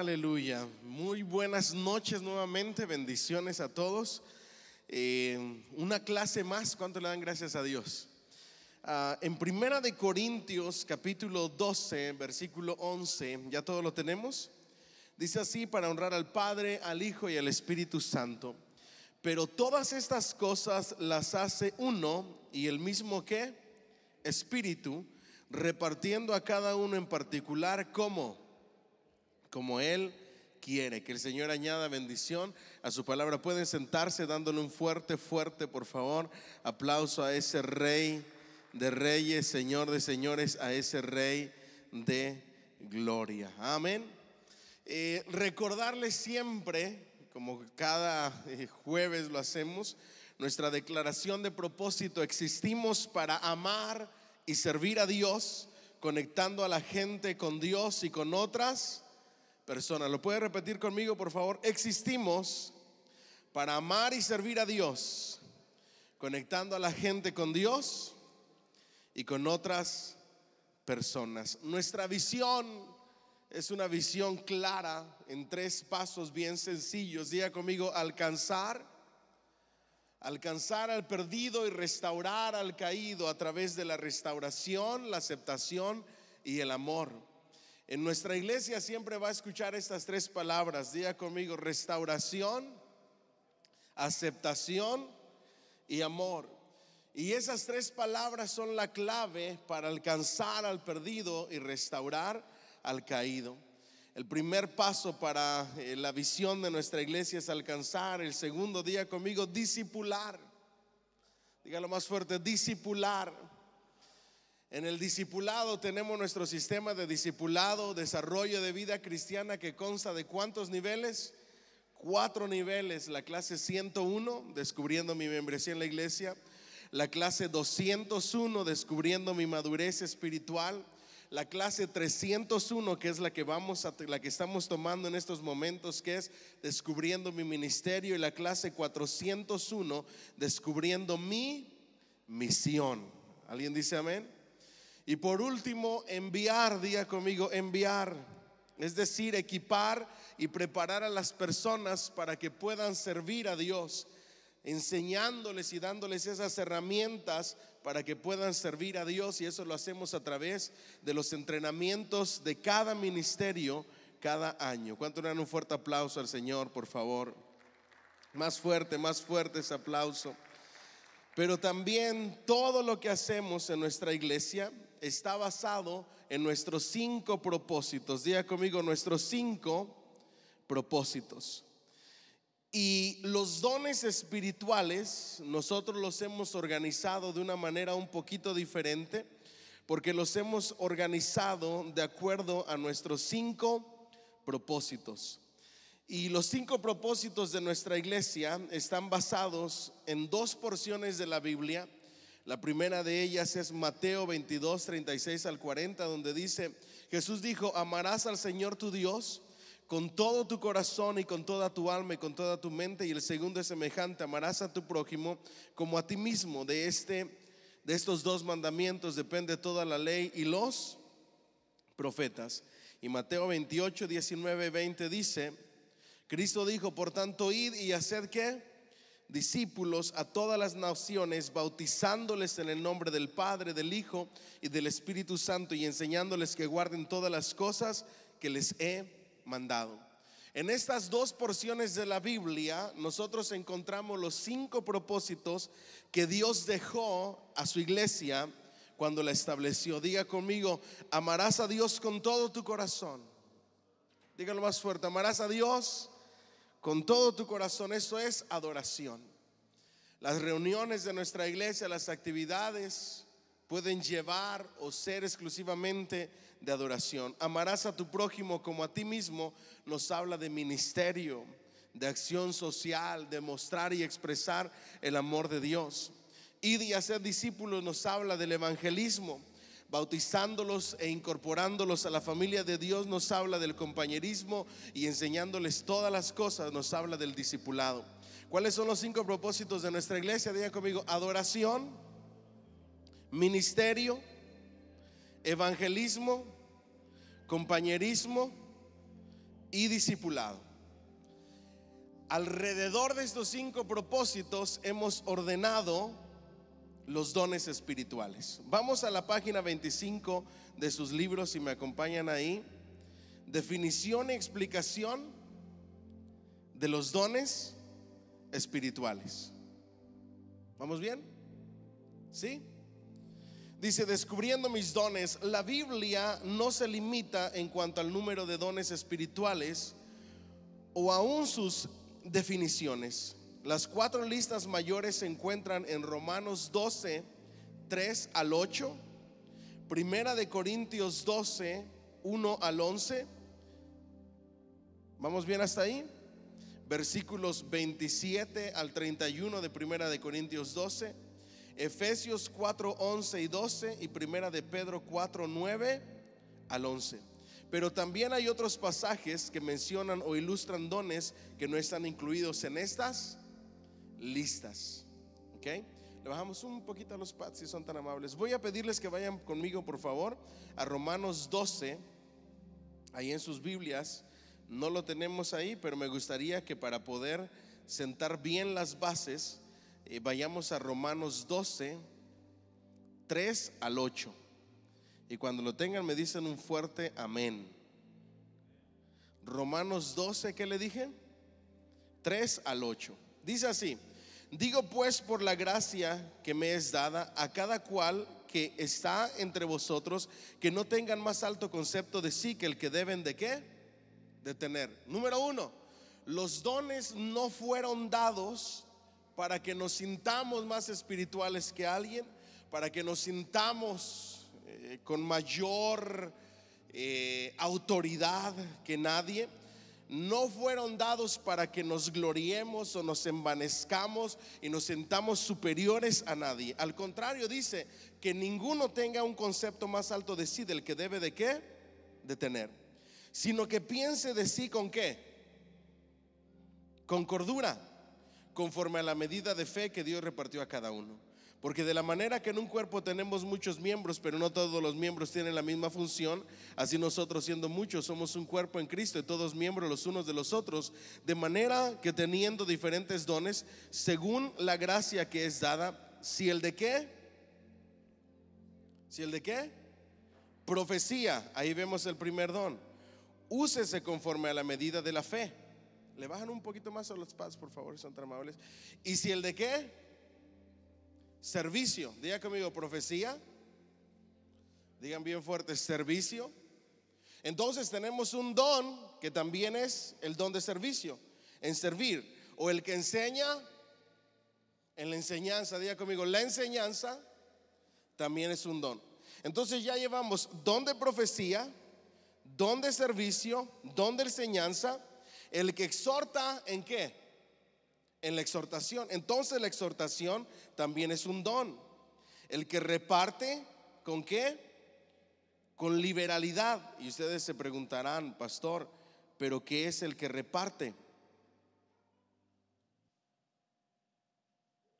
Aleluya. Muy buenas noches nuevamente. Bendiciones a todos. Eh, una clase más. ¿Cuánto le dan gracias a Dios? Ah, en Primera de Corintios, capítulo 12, versículo 11. ¿Ya todo lo tenemos? Dice así, para honrar al Padre, al Hijo y al Espíritu Santo. Pero todas estas cosas las hace uno y el mismo que Espíritu, repartiendo a cada uno en particular como como Él quiere. Que el Señor añada bendición a su palabra. Pueden sentarse dándole un fuerte, fuerte, por favor, aplauso a ese Rey de Reyes, Señor de Señores, a ese Rey de Gloria. Amén. Eh, recordarle recordarles siempre, como cada eh, jueves lo hacemos, nuestra declaración de propósito. Existimos para amar y servir a Dios, conectando a la gente con Dios y con otras personas. ¿Lo puede repetir conmigo, por favor? Existimos para amar y servir a Dios, conectando a la gente con Dios y con otras personas. Nuestra visión es una visión clara en tres pasos bien sencillos. Diga conmigo, alcanzar, alcanzar al perdido y restaurar al caído a través de la restauración, la aceptación y el amor. En nuestra iglesia siempre va a escuchar estas tres palabras. Diga conmigo, restauración, aceptación y amor. Y esas tres palabras son la clave para alcanzar al perdido y restaurar al caído. El primer paso para eh, la visión de nuestra iglesia es alcanzar. El segundo día conmigo, disipular, Dígalo más fuerte, disipular en el discipulado tenemos nuestro sistema de discipulado, desarrollo de vida cristiana que consta de cuántos niveles? Cuatro niveles. La clase 101, descubriendo mi membresía en la iglesia. La clase 201, descubriendo mi madurez espiritual. La clase 301, que es la que vamos a, la que estamos tomando en estos momentos, que es descubriendo mi ministerio. Y la clase 401, descubriendo mi misión. ¿Alguien dice amén? Y por último, enviar, diga conmigo, enviar. Es decir, equipar y preparar a las personas para que puedan servir a Dios, enseñándoles y dándoles esas herramientas para que puedan servir a Dios. Y eso lo hacemos a través de los entrenamientos de cada ministerio cada año. ¿Cuánto dan un fuerte aplauso al Señor, por favor? Más fuerte, más fuerte ese aplauso pero también todo lo que hacemos en nuestra iglesia está basado en nuestros cinco propósitos. Diga conmigo nuestros cinco propósitos. Y los dones espirituales nosotros los hemos organizado de una manera un poquito diferente porque los hemos organizado de acuerdo a nuestros cinco propósitos. Y los cinco propósitos de nuestra iglesia están basados en dos porciones de la Biblia la primera de ellas es Mateo 22, 36 al 40, donde dice, Jesús dijo, amarás al Señor tu Dios con todo tu corazón y con toda tu alma y con toda tu mente. Y el segundo es semejante, amarás a tu prójimo como a ti mismo. De, este, de estos dos mandamientos depende toda la ley y los profetas. Y Mateo 28, 19, 20 dice, Cristo dijo, por tanto, id y haced que discípulos a todas las naciones, bautizándoles en el nombre del Padre, del Hijo y del Espíritu Santo y enseñándoles que guarden todas las cosas que les he mandado. En estas dos porciones de la Biblia nosotros encontramos los cinco propósitos que Dios dejó a su iglesia cuando la estableció. Diga conmigo, amarás a Dios con todo tu corazón. Dígalo más fuerte, amarás a Dios con todo tu corazón. Eso es adoración. Las reuniones de nuestra iglesia, las actividades pueden llevar o ser exclusivamente de adoración. Amarás a tu prójimo como a ti mismo nos habla de ministerio, de acción social, de mostrar y expresar el amor de Dios. Y de hacer discípulos nos habla del evangelismo bautizándolos e incorporándolos a la familia de Dios nos habla del compañerismo y enseñándoles todas las cosas nos habla del discipulado. ¿Cuáles son los cinco propósitos de nuestra iglesia? Digan conmigo, adoración, ministerio, evangelismo, compañerismo y discipulado. Alrededor de estos cinco propósitos hemos ordenado los dones espirituales. Vamos a la página 25 de sus libros, y me acompañan ahí. Definición y explicación de los dones espirituales. ¿Vamos bien? ¿Sí? Dice, descubriendo mis dones, la Biblia no se limita en cuanto al número de dones espirituales o aún sus definiciones las cuatro listas mayores se encuentran en Romanos 12, 3 al 8, Primera de Corintios 12, 1 al 11. ¿Vamos bien hasta ahí? Versículos 27 al 31 de Primera de Corintios 12, Efesios 4, 11 y 12 y Primera de Pedro 4, 9 al 11. Pero también hay otros pasajes que mencionan o ilustran dones que no están incluidos en estas listas. ¿Ok? Le bajamos un poquito a los pads si son tan amables. Voy a pedirles que vayan conmigo, por favor, a Romanos 12, ahí en sus Biblias. No lo tenemos ahí, pero me gustaría que para poder sentar bien las bases, eh, vayamos a Romanos 12, 3 al 8. Y cuando lo tengan me dicen un fuerte amén. Romanos 12, ¿qué le dije? 3 al 8. Dice así. Digo pues por la gracia que me es dada a cada cual que está entre vosotros, que no tengan más alto concepto de sí que el que deben de qué? De tener. Número uno, los dones no fueron dados para que nos sintamos más espirituales que alguien, para que nos sintamos eh, con mayor eh, autoridad que nadie no fueron dados para que nos gloriemos o nos envanezcamos y nos sentamos superiores a nadie. Al contrario, dice que ninguno tenga un concepto más alto de sí del que debe de qué? De tener. Sino que piense de sí con qué? Con cordura, conforme a la medida de fe que Dios repartió a cada uno. Porque de la manera que en un cuerpo tenemos muchos miembros, pero no todos los miembros tienen la misma función, así nosotros siendo muchos somos un cuerpo en Cristo y todos miembros los unos de los otros, de manera que teniendo diferentes dones, según la gracia que es dada, si el de qué, si el de qué, profecía, ahí vemos el primer don, úsese conforme a la medida de la fe. Le bajan un poquito más a los pads, por favor, son tan amables. Y si el de qué, Servicio, diga conmigo, profecía. Digan bien fuerte, servicio. Entonces tenemos un don que también es el don de servicio, en servir. O el que enseña, en la enseñanza, diga conmigo, la enseñanza también es un don. Entonces ya llevamos don de profecía, don de servicio, don de enseñanza, el que exhorta en qué? en la exhortación. Entonces la exhortación también es un don. El que reparte, ¿con qué? Con liberalidad. Y ustedes se preguntarán, pastor, ¿pero qué es el que reparte?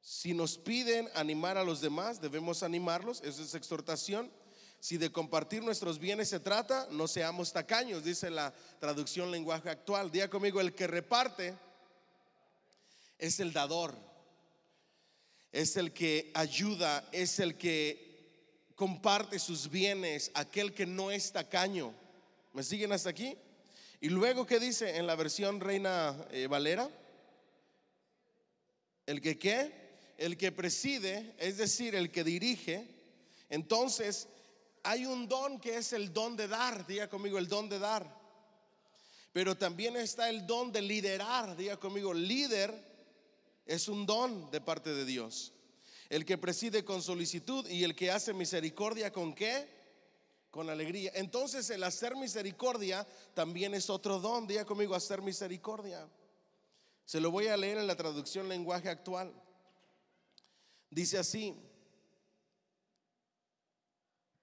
Si nos piden animar a los demás, debemos animarlos, eso es exhortación. Si de compartir nuestros bienes se trata, no seamos tacaños, dice la traducción lenguaje actual. diga conmigo, el que reparte, es el dador, es el que ayuda, es el que comparte sus bienes, aquel que no es tacaño. ¿Me siguen hasta aquí? Y luego, ¿qué dice en la versión Reina eh, Valera? El que qué? El que preside, es decir, el que dirige. Entonces, hay un don que es el don de dar, diga conmigo, el don de dar. Pero también está el don de liderar, diga conmigo, líder es un don de parte de Dios. El que preside con solicitud y el que hace misericordia con qué? Con alegría. Entonces el hacer misericordia también es otro don. Diga conmigo, hacer misericordia. Se lo voy a leer en la traducción lenguaje actual. Dice así,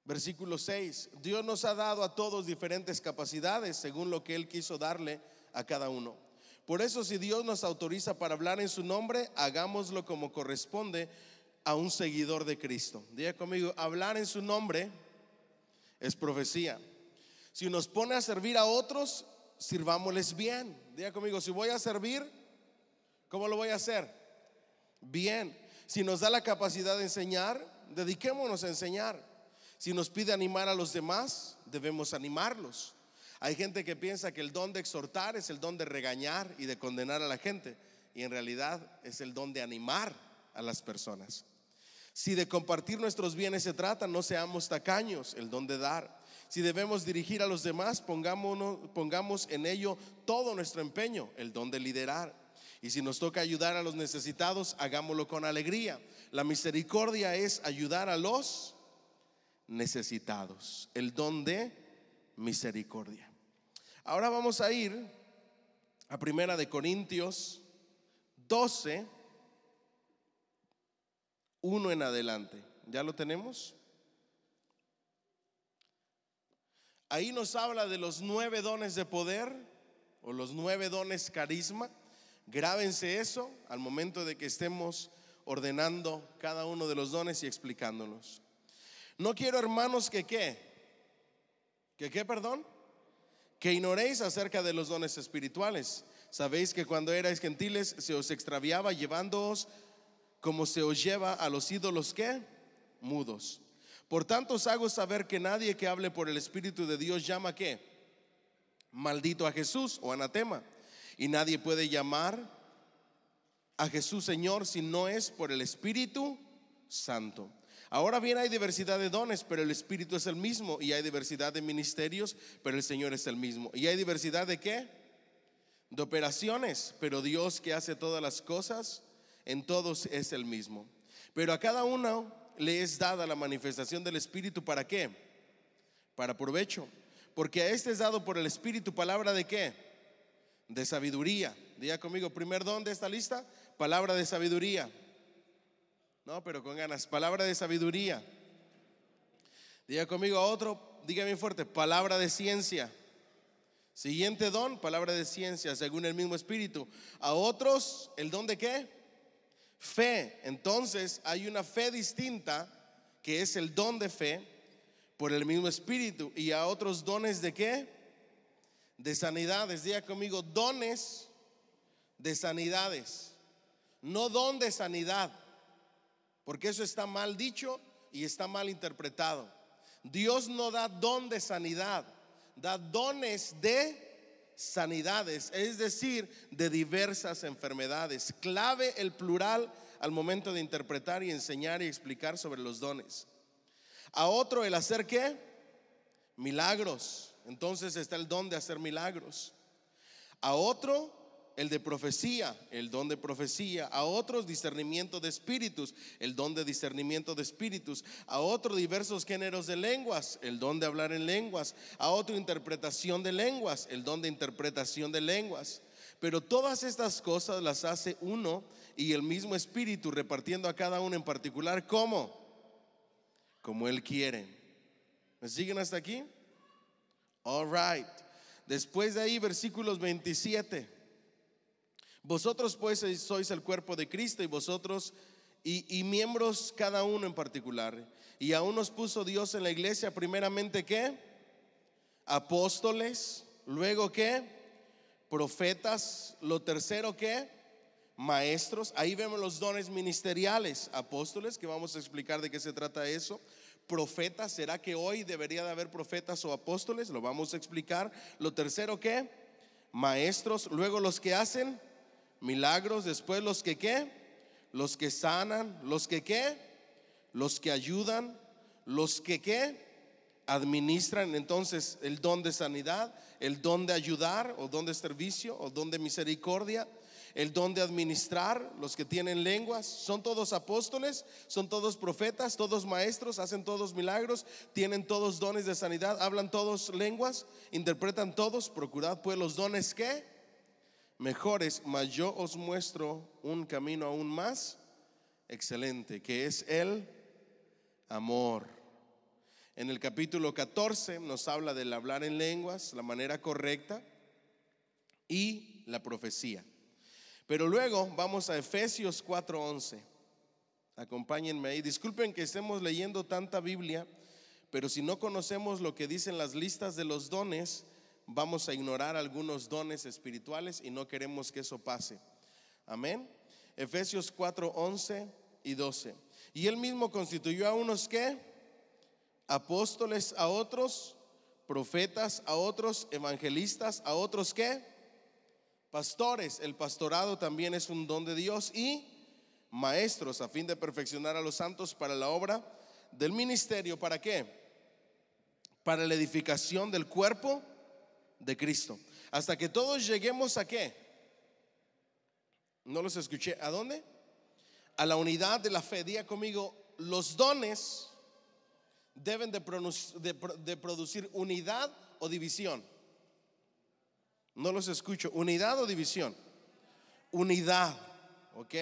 versículo 6, Dios nos ha dado a todos diferentes capacidades según lo que Él quiso darle a cada uno. Por eso si Dios nos autoriza para hablar en su nombre, hagámoslo como corresponde a un seguidor de Cristo. Diga conmigo, hablar en su nombre es profecía. Si nos pone a servir a otros, sirvámosles bien. Diga conmigo, si voy a servir, ¿cómo lo voy a hacer? Bien. Si nos da la capacidad de enseñar, dediquémonos a enseñar. Si nos pide animar a los demás, debemos animarlos. Hay gente que piensa que el don de exhortar es el don de regañar y de condenar a la gente. Y en realidad es el don de animar a las personas. Si de compartir nuestros bienes se trata, no seamos tacaños, el don de dar. Si debemos dirigir a los demás, pongamos en ello todo nuestro empeño, el don de liderar. Y si nos toca ayudar a los necesitados, hagámoslo con alegría. La misericordia es ayudar a los necesitados, el don de misericordia. Ahora vamos a ir a Primera de Corintios 12, 1 en adelante. ¿Ya lo tenemos? Ahí nos habla de los nueve dones de poder o los nueve dones carisma. Grábense eso al momento de que estemos ordenando cada uno de los dones y explicándolos. No quiero hermanos que qué. ¿Que qué, perdón? que ignoréis acerca de los dones espirituales. Sabéis que cuando erais gentiles se os extraviaba llevándoos como se os lleva a los ídolos que mudos. Por tanto os hago saber que nadie que hable por el Espíritu de Dios llama qué? Maldito a Jesús o anatema. Y nadie puede llamar a Jesús Señor si no es por el Espíritu Santo. Ahora bien, hay diversidad de dones, pero el Espíritu es el mismo. Y hay diversidad de ministerios, pero el Señor es el mismo. Y hay diversidad de qué? De operaciones, pero Dios que hace todas las cosas, en todos es el mismo. Pero a cada uno le es dada la manifestación del Espíritu para qué? Para provecho. Porque a este es dado por el Espíritu palabra de qué? De sabiduría. Diga conmigo, primer don de esta lista, palabra de sabiduría. No, pero con ganas. Palabra de sabiduría. Diga conmigo a otro, diga bien fuerte, palabra de ciencia. Siguiente don, palabra de ciencia, según el mismo espíritu. A otros, ¿el don de qué? Fe. Entonces hay una fe distinta, que es el don de fe, por el mismo espíritu. Y a otros dones de qué? De sanidades. Diga conmigo, dones de sanidades. No don de sanidad porque eso está mal dicho y está mal interpretado. Dios no da don de sanidad, da dones de sanidades, es decir, de diversas enfermedades. Clave el plural al momento de interpretar y enseñar y explicar sobre los dones. A otro el hacer qué? Milagros. Entonces está el don de hacer milagros. A otro el de profecía, el don de profecía, a otros discernimiento de espíritus, el don de discernimiento de espíritus, a otros diversos géneros de lenguas, el don de hablar en lenguas, a otro interpretación de lenguas, el don de interpretación de lenguas. Pero todas estas cosas las hace uno y el mismo espíritu repartiendo a cada uno en particular ¿Cómo? como él quiere. ¿Me siguen hasta aquí? All right. Después de ahí versículos 27. Vosotros pues sois el cuerpo de Cristo y vosotros y, miembros cada uno en particular. Y aún nos puso Dios en la iglesia primeramente qué? Apóstoles, luego qué? Profetas, lo tercero qué? Maestros. Ahí vemos los dones ministeriales, apóstoles, que vamos a explicar de qué se trata eso profetas. ¿Será que hoy debería de haber profetas o apóstoles? Lo vamos a explicar. Lo tercero, ¿qué? Maestros. Luego los que hacen Milagros, después los que qué, los que sanan, los que qué, los que ayudan, los que qué, administran entonces el don de sanidad, el don de ayudar o don de servicio o don de misericordia, el don de administrar, los que tienen lenguas, son todos apóstoles, son todos profetas, todos maestros, hacen todos milagros, tienen todos dones de sanidad, hablan todos lenguas, interpretan todos, procurad pues los dones que mejores, mas yo os muestro un camino aún más excelente, que es el amor. En el capítulo 14 nos habla del hablar en lenguas, la manera correcta y la profecía. Pero luego vamos a Efesios 4:11. Acompáñenme ahí. Disculpen que estemos leyendo tanta Biblia, pero si no conocemos lo que dicen las listas de los dones, vamos a ignorar algunos dones espirituales y no queremos que eso pase. Amén. Efesios 4, 11 y 12. Y él mismo constituyó a unos que apóstoles, a otros profetas, a otros evangelistas, a otros que pastores. El pastorado también es un don de Dios y maestros a fin de perfeccionar a los santos para la obra del ministerio. ¿Para qué? Para la edificación del cuerpo de Cristo. Hasta que todos lleguemos a qué? No los escuché. ¿A dónde? A la unidad de la fe. Día conmigo, los dones deben de, de producir unidad o división. No los escucho. ¿Unidad o división? Unidad. ¿Ok?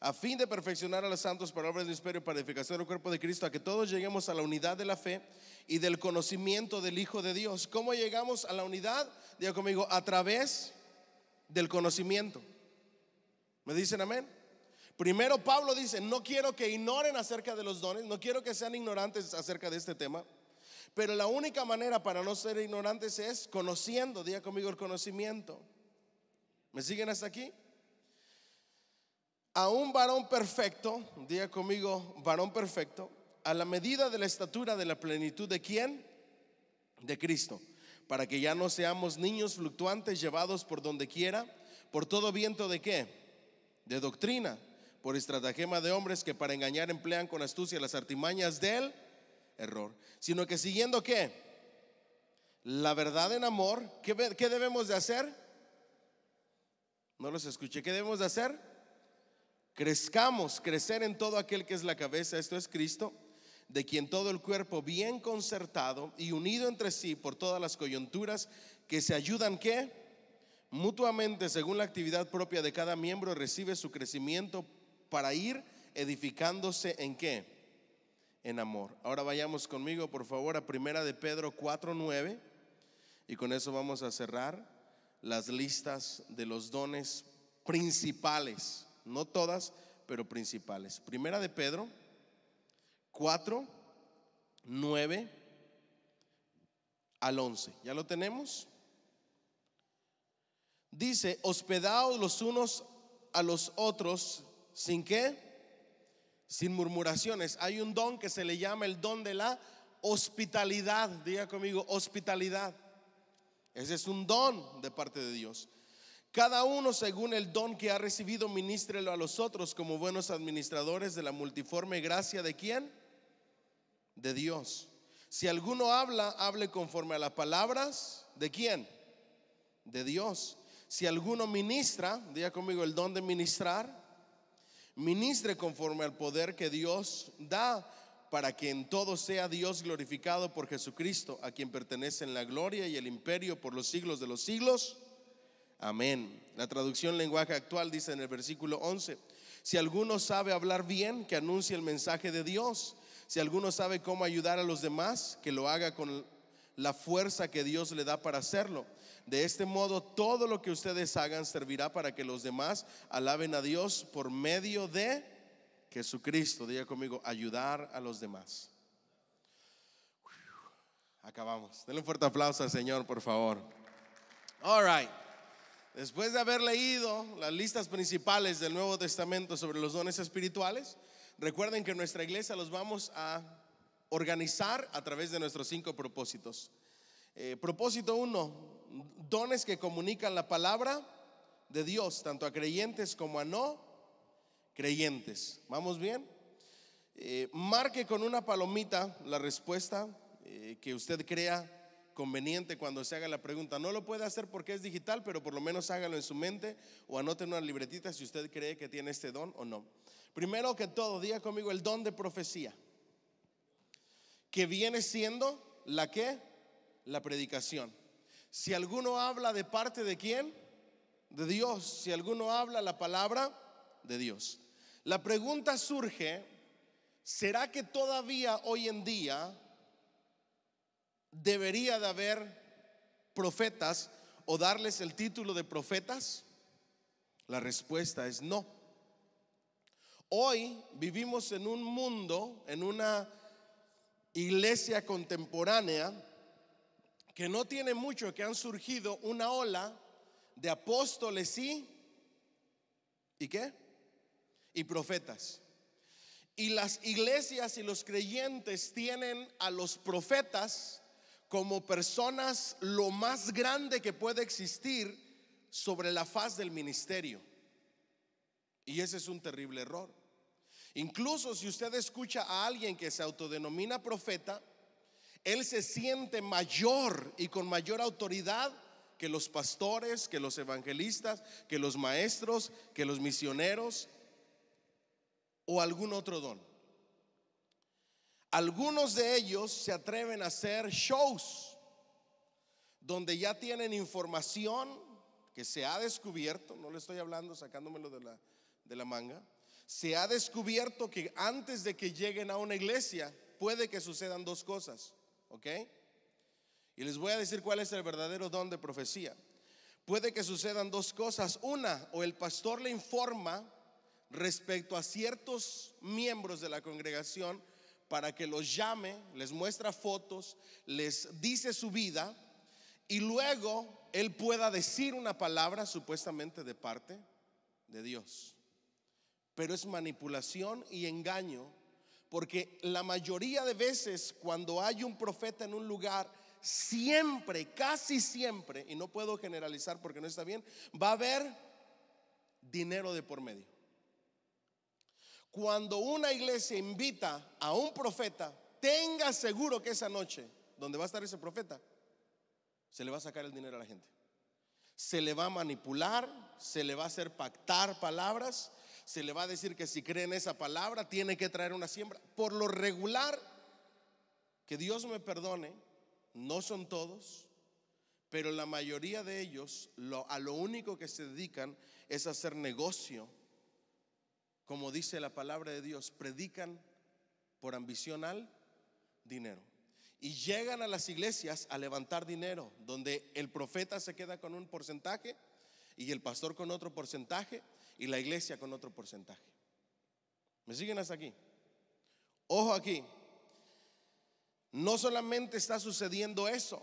a fin de perfeccionar a los santos para obra del y para edificación del cuerpo de Cristo, a que todos lleguemos a la unidad de la fe y del conocimiento del Hijo de Dios. ¿Cómo llegamos a la unidad? Diga conmigo, a través del conocimiento. ¿Me dicen amén? Primero Pablo dice, no quiero que ignoren acerca de los dones, no quiero que sean ignorantes acerca de este tema, pero la única manera para no ser ignorantes es conociendo, diga conmigo el conocimiento. ¿Me siguen hasta aquí? a un varón perfecto, diga conmigo, varón perfecto, a la medida de la estatura de la plenitud de quién? De Cristo, para que ya no seamos niños fluctuantes llevados por donde quiera, por todo viento de qué? De doctrina, por estratagema de hombres que para engañar emplean con astucia las artimañas del error, sino que siguiendo qué? La verdad en amor, ¿qué, qué debemos de hacer? No los escuché, ¿qué debemos de hacer? Crezcamos, crecer en todo aquel que es la cabeza, esto es Cristo, de quien todo el cuerpo bien concertado y unido entre sí por todas las coyunturas que se ayudan que mutuamente según la actividad propia de cada miembro recibe su crecimiento para ir edificándose en qué? En amor. Ahora vayamos conmigo, por favor, a Primera de Pedro 4:9 y con eso vamos a cerrar las listas de los dones principales no todas, pero principales. Primera de Pedro 4, 9 al 11. ¿Ya lo tenemos? Dice, hospedaos los unos a los otros sin qué? Sin murmuraciones. Hay un don que se le llama el don de la hospitalidad. Diga conmigo, hospitalidad. Ese es un don de parte de Dios. Cada uno, según el don que ha recibido, ministrelo a los otros como buenos administradores de la multiforme gracia de quién? De Dios. Si alguno habla, hable conforme a las palabras de quién? De Dios. Si alguno ministra, diga conmigo el don de ministrar, ministre conforme al poder que Dios da para que en todo sea Dios glorificado por Jesucristo, a quien pertenecen la gloria y el imperio por los siglos de los siglos. Amén. La traducción lenguaje actual dice en el versículo 11, si alguno sabe hablar bien, que anuncie el mensaje de Dios. Si alguno sabe cómo ayudar a los demás, que lo haga con la fuerza que Dios le da para hacerlo. De este modo, todo lo que ustedes hagan servirá para que los demás alaben a Dios por medio de Jesucristo. Diga conmigo, ayudar a los demás. Acabamos. Denle un fuerte aplauso al Señor, por favor. All right. Después de haber leído las listas principales del Nuevo Testamento sobre los dones espirituales, recuerden que nuestra iglesia los vamos a organizar a través de nuestros cinco propósitos. Eh, propósito uno, dones que comunican la palabra de Dios, tanto a creyentes como a no creyentes. ¿Vamos bien? Eh, marque con una palomita la respuesta eh, que usted crea conveniente cuando se haga la pregunta. No lo puede hacer porque es digital, pero por lo menos hágalo en su mente o anoten en una libretita si usted cree que tiene este don o no. Primero que todo, diga conmigo el don de profecía, que viene siendo la que, la predicación. Si alguno habla de parte de quién, de Dios. Si alguno habla la palabra de Dios. La pregunta surge, ¿será que todavía hoy en día debería de haber profetas o darles el título de profetas? La respuesta es no. Hoy vivimos en un mundo, en una iglesia contemporánea que no tiene mucho, que han surgido una ola de apóstoles y ¿y qué? y profetas. Y las iglesias y los creyentes tienen a los profetas como personas lo más grande que puede existir sobre la faz del ministerio. Y ese es un terrible error. Incluso si usted escucha a alguien que se autodenomina profeta, él se siente mayor y con mayor autoridad que los pastores, que los evangelistas, que los maestros, que los misioneros o algún otro don. Algunos de ellos se atreven a hacer shows donde ya tienen información que se ha descubierto, no le estoy hablando sacándomelo de la, manga, se ha descubierto que antes de que lleguen a una iglesia puede que sucedan dos cosas, ¿ok? Y les voy a decir cuál es el verdadero don de profecía. Puede que sucedan dos cosas. Una, o el pastor le informa respecto a ciertos miembros de la congregación para que los llame, les muestra fotos, les dice su vida y luego él pueda decir una palabra supuestamente de parte de Dios. Pero es manipulación y engaño porque la mayoría de veces cuando hay un profeta en un lugar, siempre, casi siempre, y no puedo generalizar porque no está bien, va a haber dinero de por medio. Cuando una iglesia invita a un profeta, tenga seguro que esa noche, donde va a estar ese profeta, se le va a sacar el dinero a la gente. Se le va a manipular, se le va a hacer pactar palabras, se le va a decir que si cree en esa palabra tiene que traer una siembra. Por lo regular, que Dios me perdone, no son todos, pero la mayoría de ellos a lo único que se dedican es hacer negocio como dice la palabra de Dios, predican por ambición al dinero. Y llegan a las iglesias a levantar dinero, donde el profeta se queda con un porcentaje y el pastor con otro porcentaje y la iglesia con otro porcentaje. ¿Me siguen hasta aquí? Ojo aquí, no solamente está sucediendo eso,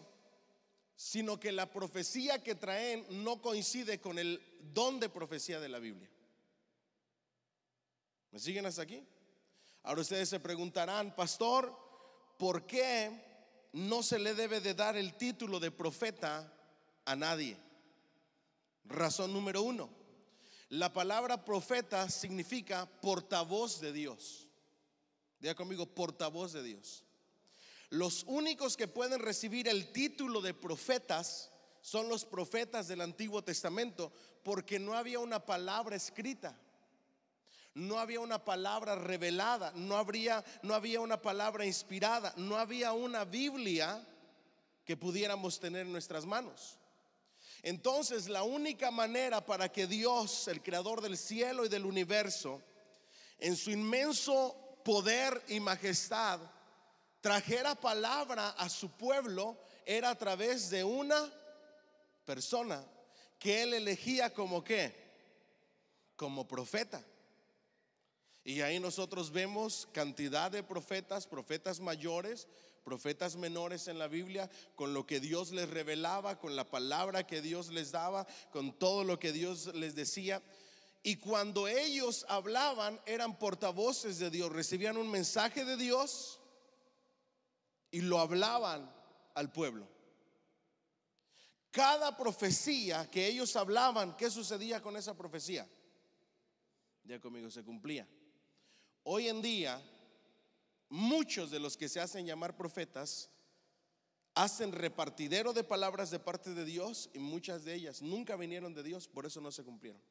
sino que la profecía que traen no coincide con el don de profecía de la Biblia. ¿Me siguen hasta aquí? Ahora ustedes se preguntarán, pastor, ¿por qué no se le debe de dar el título de profeta a nadie? Razón número uno. La palabra profeta significa portavoz de Dios. Diga conmigo, portavoz de Dios. Los únicos que pueden recibir el título de profetas son los profetas del Antiguo Testamento, porque no había una palabra escrita. No había una palabra revelada, no, habría, no había una palabra inspirada, no había una Biblia que pudiéramos tener en nuestras manos. Entonces la única manera para que Dios, el creador del cielo y del universo, en su inmenso poder y majestad, trajera palabra a su pueblo era a través de una persona que él elegía como qué? Como profeta. Y ahí nosotros vemos cantidad de profetas, profetas mayores, profetas menores en la Biblia, con lo que Dios les revelaba, con la palabra que Dios les daba, con todo lo que Dios les decía. Y cuando ellos hablaban, eran portavoces de Dios, recibían un mensaje de Dios y lo hablaban al pueblo. Cada profecía que ellos hablaban, ¿qué sucedía con esa profecía? Ya conmigo se cumplía. Hoy en día, muchos de los que se hacen llamar profetas hacen repartidero de palabras de parte de Dios y muchas de ellas nunca vinieron de Dios, por eso no se cumplieron.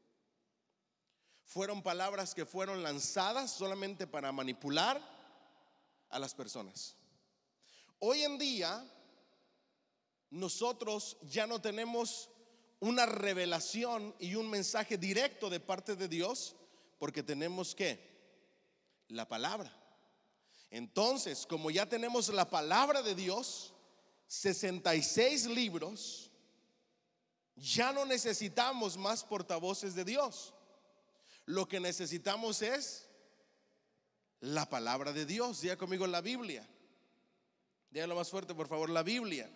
Fueron palabras que fueron lanzadas solamente para manipular a las personas. Hoy en día, nosotros ya no tenemos una revelación y un mensaje directo de parte de Dios porque tenemos que la palabra. Entonces, como ya tenemos la palabra de Dios, 66 libros, ya no necesitamos más portavoces de Dios. Lo que necesitamos es la palabra de Dios. Diga conmigo la Biblia. Dígalo más fuerte, por favor, la Biblia.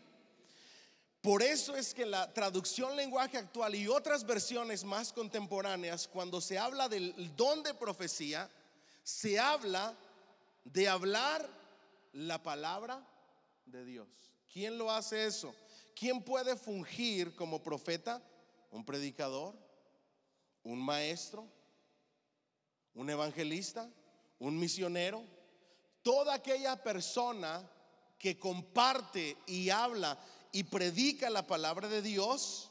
Por eso es que la traducción lenguaje actual y otras versiones más contemporáneas, cuando se habla del don de profecía, se habla de hablar la palabra de Dios. ¿Quién lo hace eso? ¿Quién puede fungir como profeta? ¿Un predicador? ¿Un maestro? ¿Un evangelista? ¿Un misionero? Toda aquella persona que comparte y habla y predica la palabra de Dios,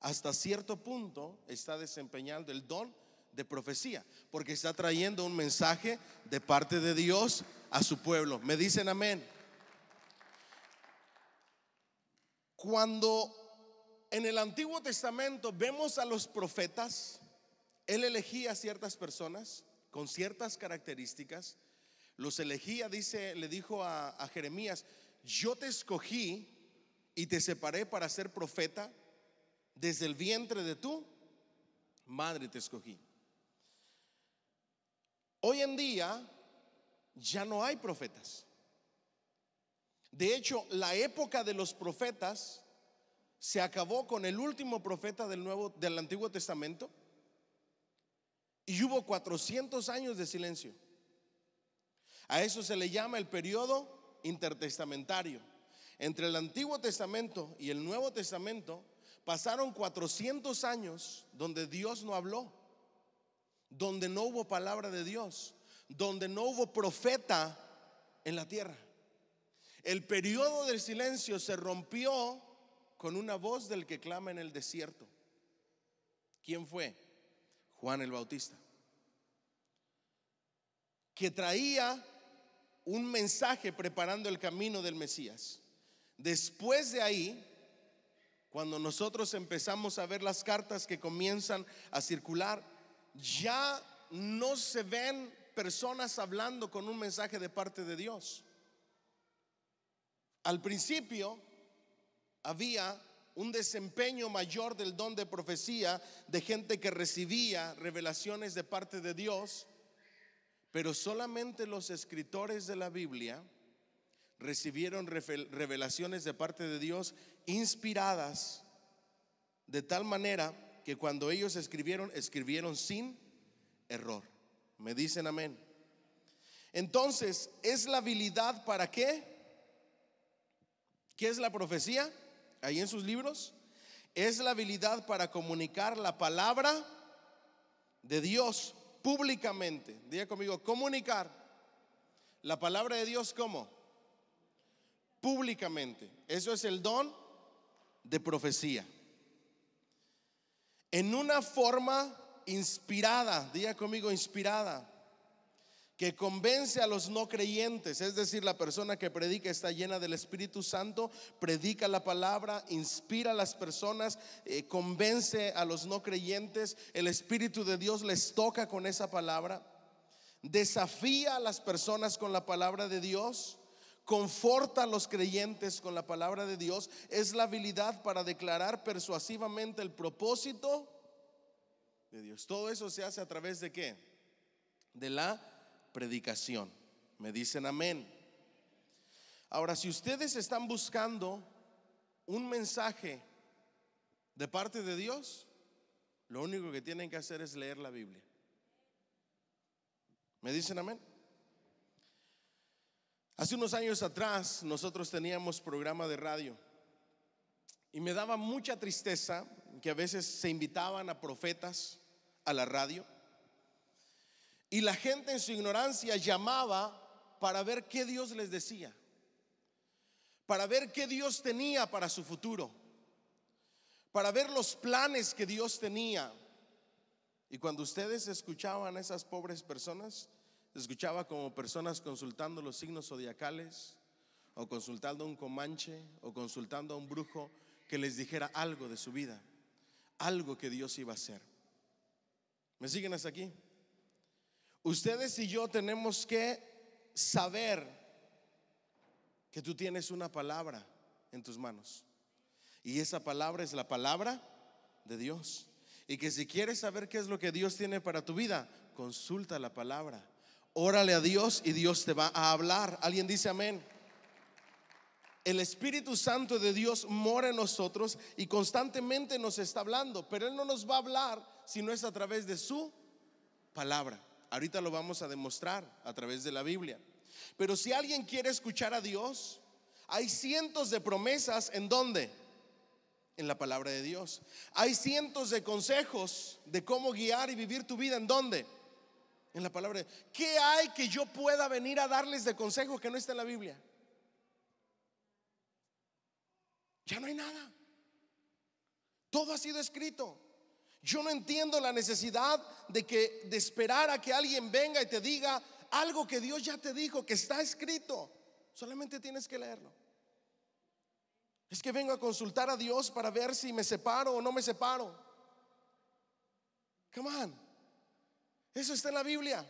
hasta cierto punto está desempeñando el don de profecía, porque está trayendo un mensaje de parte de Dios a su pueblo. ¿Me dicen amén? Cuando en el Antiguo Testamento vemos a los profetas, él elegía a ciertas personas con ciertas características, los elegía, dice, le dijo a, a Jeremías, yo te escogí y te separé para ser profeta desde el vientre de tu madre te escogí. Hoy en día ya no hay profetas. De hecho, la época de los profetas se acabó con el último profeta del, Nuevo, del Antiguo Testamento y hubo 400 años de silencio. A eso se le llama el periodo intertestamentario. Entre el Antiguo Testamento y el Nuevo Testamento pasaron 400 años donde Dios no habló donde no hubo palabra de Dios, donde no hubo profeta en la tierra. El periodo del silencio se rompió con una voz del que clama en el desierto. ¿Quién fue? Juan el Bautista. Que traía un mensaje preparando el camino del Mesías. Después de ahí, cuando nosotros empezamos a ver las cartas que comienzan a circular, ya no se ven personas hablando con un mensaje de parte de Dios. Al principio había un desempeño mayor del don de profecía de gente que recibía revelaciones de parte de Dios, pero solamente los escritores de la Biblia recibieron revelaciones de parte de Dios inspiradas de tal manera que cuando ellos escribieron, escribieron sin error. Me dicen amén. Entonces, ¿es la habilidad para qué? ¿Qué es la profecía? Ahí en sus libros. Es la habilidad para comunicar la palabra de Dios públicamente. Diga conmigo, comunicar la palabra de Dios cómo? públicamente. Eso es el don de profecía en una forma inspirada, diga conmigo inspirada, que convence a los no creyentes, es decir, la persona que predica está llena del Espíritu Santo, predica la palabra, inspira a las personas, eh, convence a los no creyentes, el Espíritu de Dios les toca con esa palabra, desafía a las personas con la palabra de Dios conforta a los creyentes con la palabra de Dios es la habilidad para declarar persuasivamente el propósito de Dios. Todo eso se hace a través de qué? De la predicación. Me dicen amén. Ahora, si ustedes están buscando un mensaje de parte de Dios, lo único que tienen que hacer es leer la Biblia. ¿Me dicen amén? Hace unos años atrás nosotros teníamos programa de radio y me daba mucha tristeza que a veces se invitaban a profetas a la radio y la gente en su ignorancia llamaba para ver qué Dios les decía, para ver qué Dios tenía para su futuro, para ver los planes que Dios tenía. Y cuando ustedes escuchaban a esas pobres personas, escuchaba como personas consultando los signos zodiacales o consultando a un comanche o consultando a un brujo que les dijera algo de su vida, algo que Dios iba a hacer. ¿Me siguen hasta aquí? Ustedes y yo tenemos que saber que tú tienes una palabra en tus manos. Y esa palabra es la palabra de Dios. Y que si quieres saber qué es lo que Dios tiene para tu vida, consulta la palabra. Órale a Dios y Dios te va a hablar. ¿Alguien dice amén? El Espíritu Santo de Dios mora en nosotros y constantemente nos está hablando, pero Él no nos va a hablar si no es a través de su palabra. Ahorita lo vamos a demostrar a través de la Biblia. Pero si alguien quiere escuchar a Dios, hay cientos de promesas en donde? En la palabra de Dios. Hay cientos de consejos de cómo guiar y vivir tu vida en donde? en la palabra. ¿Qué hay que yo pueda venir a darles de consejo que no está en la Biblia? Ya no hay nada. Todo ha sido escrito. Yo no entiendo la necesidad de que de esperar a que alguien venga y te diga algo que Dios ya te dijo, que está escrito. Solamente tienes que leerlo. Es que vengo a consultar a Dios para ver si me separo o no me separo. Come on. Eso está en la Biblia.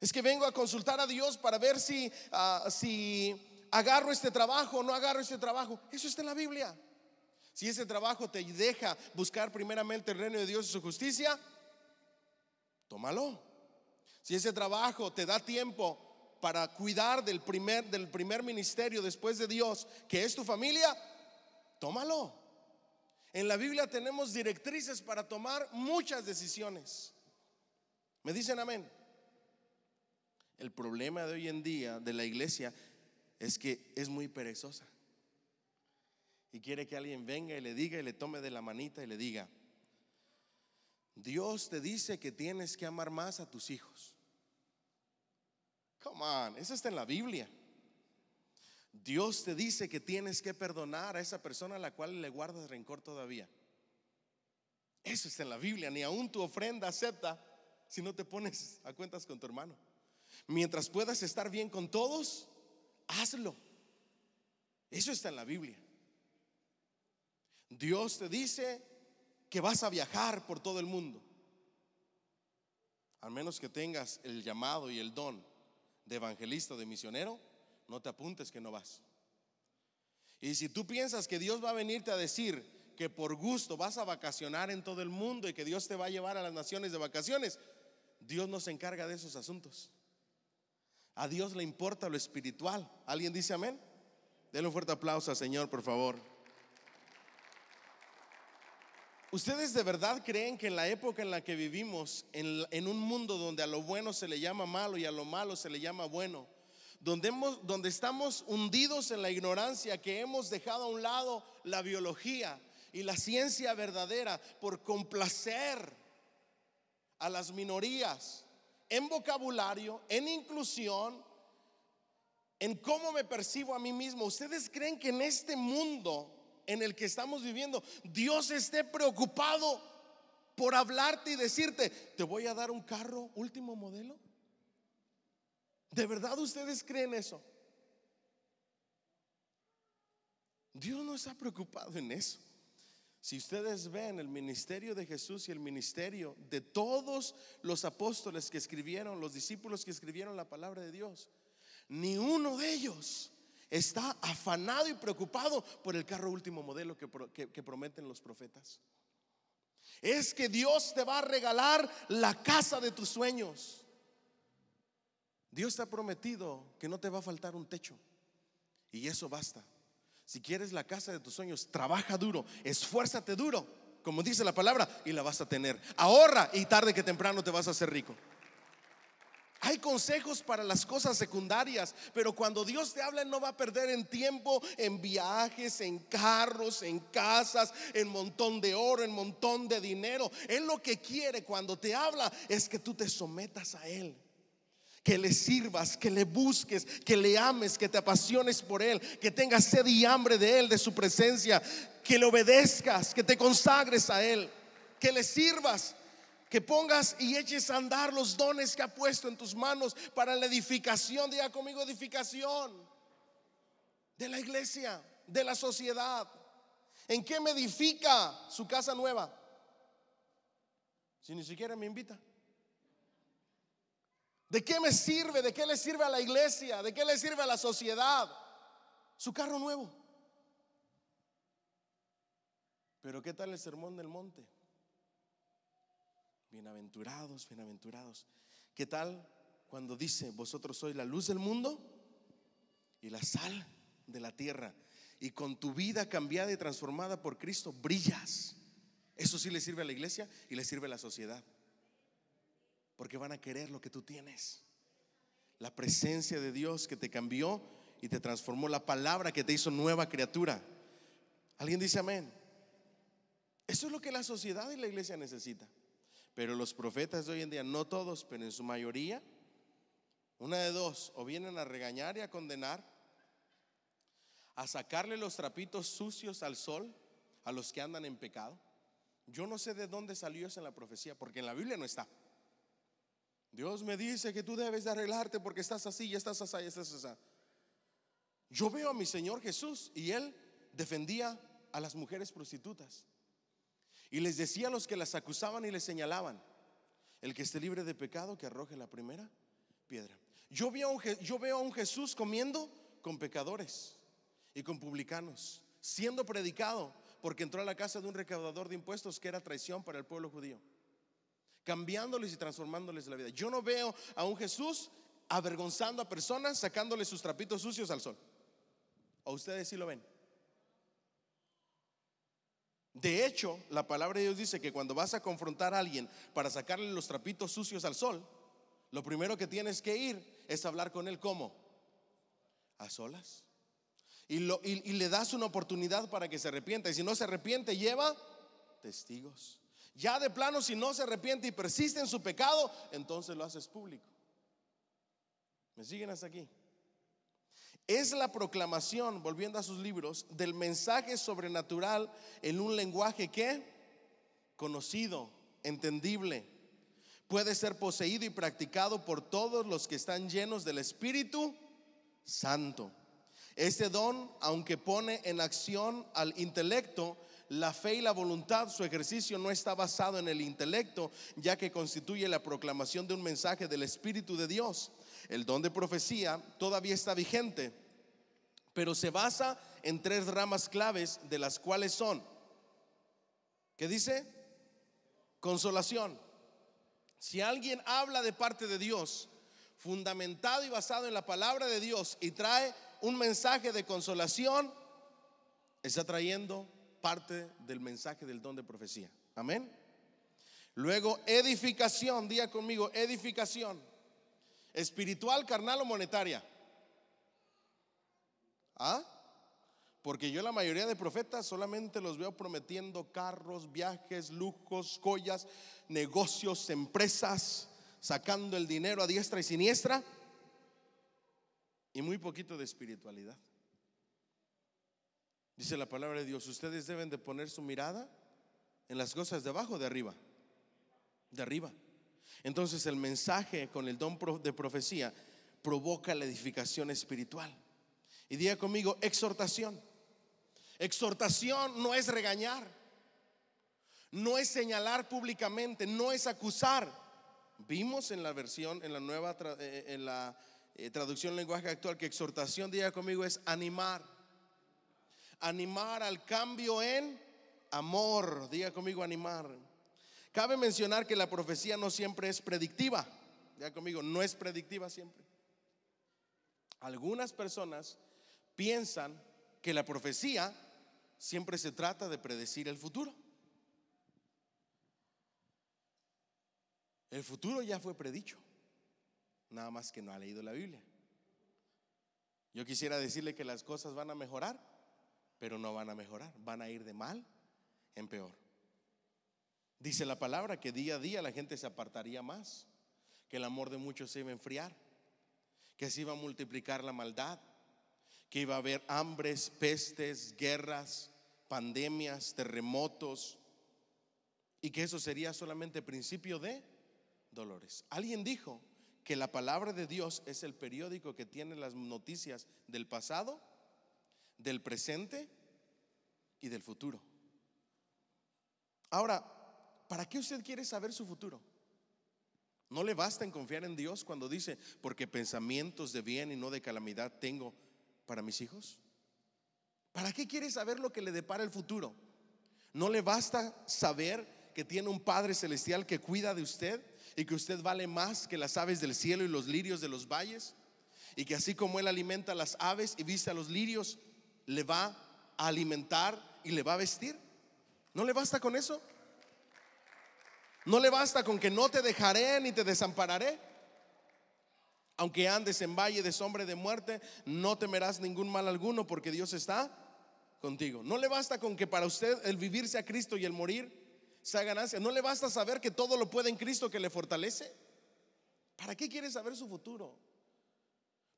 Es que vengo a consultar a Dios para ver si, ah, si agarro este trabajo o no agarro este trabajo. Eso está en la Biblia. Si ese trabajo te deja buscar primeramente el reino de Dios y su justicia, tómalo. Si ese trabajo te da tiempo para cuidar del primer, del primer ministerio después de Dios, que es tu familia, tómalo. En la Biblia tenemos directrices para tomar muchas decisiones. ¿Me dicen amén? El problema de hoy en día de la iglesia es que es muy perezosa. Y quiere que alguien venga y le diga y le tome de la manita y le diga, Dios te dice que tienes que amar más a tus hijos. Come on, eso está en la Biblia. Dios te dice que tienes que perdonar a esa persona a la cual le guardas rencor todavía. Eso está en la Biblia, ni aún tu ofrenda acepta si no te pones a cuentas con tu hermano. Mientras puedas estar bien con todos, hazlo. Eso está en la Biblia. Dios te dice que vas a viajar por todo el mundo. Al menos que tengas el llamado y el don de evangelista o de misionero, no te apuntes que no vas. Y si tú piensas que Dios va a venirte a decir que por gusto vas a vacacionar en todo el mundo y que Dios te va a llevar a las naciones de vacaciones, Dios nos encarga de esos asuntos. A Dios le importa lo espiritual. ¿Alguien dice amén? Denle un fuerte aplauso al Señor, por favor. ¿Ustedes de verdad creen que en la época en la que vivimos, en, un mundo donde a lo bueno se le llama malo y a lo malo se le llama bueno, donde, hemos, donde estamos hundidos en la ignorancia, que hemos dejado a un lado la biología y la ciencia verdadera por complacer a las minorías en vocabulario, en inclusión, en cómo me percibo a mí mismo. ¿Ustedes creen que en este mundo en el que estamos viviendo, Dios esté preocupado por hablarte y decirte, te voy a dar un carro último modelo? ¿De verdad ustedes creen eso? Dios no está preocupado en eso. Si ustedes ven el ministerio de Jesús y el ministerio de todos los apóstoles que escribieron, los discípulos que escribieron la palabra de Dios, ni uno de ellos está afanado y preocupado por el carro último modelo que, prometen los profetas. Es que Dios te va a regalar la casa de tus sueños. Dios te ha prometido que no te va a faltar un techo. Y eso basta. Si quieres la casa de tus sueños, trabaja duro, esfuérzate duro, como dice la palabra, y la vas a tener. Ahorra y tarde que temprano te vas a hacer rico. Hay consejos para las cosas secundarias, pero cuando Dios te habla no va a perder en tiempo, en viajes, en carros, en casas, en montón de oro, en montón de dinero. Él lo que quiere cuando te habla es que tú te sometas a Él que le sirvas, que le busques, que le ames, que te apasiones por Él, que tengas sed y hambre de Él, de su presencia, que le obedezcas, que te consagres a Él, que le sirvas, que pongas y eches a andar los dones que ha puesto en tus manos para la edificación, diga conmigo edificación, de la iglesia, de la sociedad. ¿En qué me edifica su casa nueva? Si ni siquiera me invita. ¿De qué me sirve? ¿De qué le sirve a la iglesia? ¿De qué le sirve a la sociedad? Su carro nuevo. Pero ¿qué tal el sermón del monte? Bienaventurados, bienaventurados. ¿Qué tal cuando dice, vosotros sois la luz del mundo y la sal de la tierra? Y con tu vida cambiada y transformada por Cristo, brillas. Eso sí le sirve a la iglesia y le sirve a la sociedad porque van a querer lo que tú tienes. La presencia de Dios que te cambió y te transformó, la palabra que te hizo nueva criatura. ¿Alguien dice amén? Eso es lo que la sociedad y la iglesia necesita. Pero los profetas de hoy en día, no todos, pero en su mayoría, una de dos, o vienen a regañar y a condenar, a sacarle los trapitos sucios al sol a los que andan en pecado. Yo no sé de dónde salió eso en la profecía, porque en la Biblia no está. Dios me dice que tú debes de arreglarte porque estás así, y estás así, y estás así. Yo veo a mi Señor Jesús y Él defendía a las mujeres prostitutas. Y les decía a los que las acusaban y les señalaban, el que esté libre de pecado, que arroje la primera piedra. Yo veo, yo veo a un Jesús comiendo con pecadores y con publicanos, siendo predicado porque entró a la casa de un recaudador de impuestos que era traición para el pueblo judío cambiándoles y transformándoles la vida. Yo no veo a un Jesús avergonzando a personas, sacándoles sus trapitos sucios al sol. A ustedes sí lo ven? De hecho, la palabra de Dios dice que cuando vas a confrontar a alguien para sacarle los trapitos sucios al sol, lo primero que tienes que ir es hablar con él como a solas. y le das una oportunidad para que se arrepienta. Y si no se arrepiente, lleva testigos. Ya de plano, si no se arrepiente y persiste en su pecado, entonces lo haces público. ¿Me siguen hasta aquí? Es la proclamación, volviendo a sus libros, del mensaje sobrenatural en un lenguaje que conocido, entendible, puede ser poseído y practicado por todos los que están llenos del Espíritu Santo. Este don, aunque pone en acción al intelecto, la fe y la voluntad, su ejercicio no está basado en el intelecto, ya que constituye la proclamación de un mensaje del Espíritu de Dios. El don de profecía todavía está vigente, pero se basa en tres ramas claves, de las cuales son, ¿qué dice? Consolación. Si alguien habla de parte de Dios, fundamentado y basado en la palabra de Dios, y trae un mensaje de consolación, está trayendo parte del mensaje del don de profecía. Amén. Luego, edificación, día conmigo, edificación. Espiritual, carnal o monetaria. ¿Ah? Porque yo la mayoría de profetas solamente los veo prometiendo carros, viajes, lujos, joyas, negocios, empresas, sacando el dinero a diestra y siniestra y muy poquito de espiritualidad. Dice la palabra de Dios, ustedes deben de poner su mirada en las cosas de abajo, de arriba, de arriba. Entonces el mensaje con el don de profecía provoca la edificación espiritual. Y diga conmigo, exhortación. Exhortación no es regañar, no es señalar públicamente, no es acusar. Vimos en la versión, en la nueva, eh, eh, en la eh, traducción lenguaje actual, que exhortación, diga conmigo, es animar Animar al cambio en amor. Diga conmigo animar. Cabe mencionar que la profecía no siempre es predictiva. Diga conmigo, no es predictiva siempre. Algunas personas piensan que la profecía siempre se trata de predecir el futuro. El futuro ya fue predicho, nada más que no ha leído la Biblia. Yo quisiera decirle que las cosas van a mejorar, pero no van a mejorar, van a ir de mal en peor. Dice la palabra que día a día la gente se apartaría más, que el amor de muchos se iba a enfriar, que se iba a multiplicar la maldad, que iba a haber hambres, pestes, guerras, pandemias, terremotos, y que eso sería solamente principio de dolores. Alguien dijo que la palabra de Dios es el periódico que tiene las noticias del pasado del presente y del futuro. Ahora, ¿para qué usted quiere saber su futuro? No le basta en confiar en Dios cuando dice, porque pensamientos de bien y no de calamidad tengo para mis hijos. ¿Para qué quiere saber lo que le depara el futuro? No le basta saber que tiene un Padre Celestial que cuida de usted y que usted vale más que las aves del cielo y los lirios de los valles y que así como Él alimenta a las aves y viste a los lirios, le va a alimentar y le va a vestir. ¿No le basta con eso? ¿No le basta con que no te dejaré ni te desampararé? Aunque andes en valle de sombra de muerte, no temerás ningún mal alguno porque Dios está contigo. ¿No le basta con que para usted el vivir sea Cristo y el morir sea ganancia? ¿No le basta saber que todo lo puede en Cristo que le fortalece? ¿Para qué quiere saber su futuro?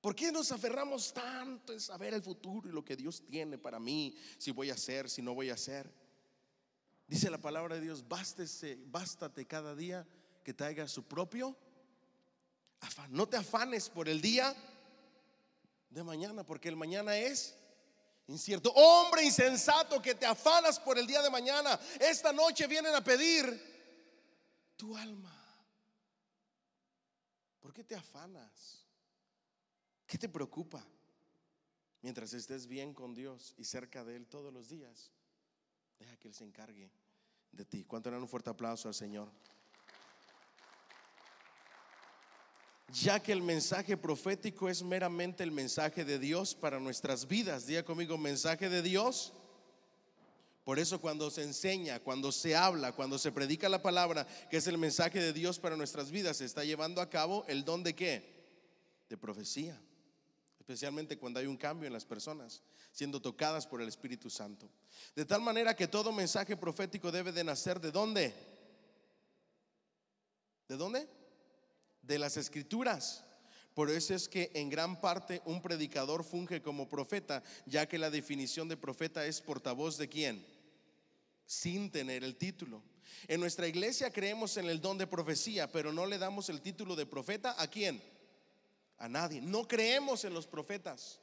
¿Por qué nos aferramos tanto en saber el futuro y lo que Dios tiene para mí, si voy a hacer, si no voy a hacer? Dice la palabra de Dios, bástese, bástate cada día que traiga su propio afán. No te afanes por el día de mañana, porque el mañana es incierto. Hombre insensato que te afanas por el día de mañana. Esta noche vienen a pedir tu alma. ¿Por qué te afanas? ¿Qué te preocupa? Mientras estés bien con Dios y cerca de Él todos los días, deja que Él se encargue de ti. ¿Cuánto dan un fuerte aplauso al Señor? Ya que el mensaje profético es meramente el mensaje de Dios para nuestras vidas. Diga conmigo, mensaje de Dios. Por eso cuando se enseña, cuando se habla, cuando se predica la palabra, que es el mensaje de Dios para nuestras vidas, se está llevando a cabo el don de qué? De profecía especialmente cuando hay un cambio en las personas, siendo tocadas por el Espíritu Santo. De tal manera que todo mensaje profético debe de nacer de dónde? ¿De dónde? De las escrituras. Por eso es que en gran parte un predicador funge como profeta, ya que la definición de profeta es portavoz de quién, sin tener el título. En nuestra iglesia creemos en el don de profecía, pero no le damos el título de profeta a quién a nadie. No creemos en los profetas.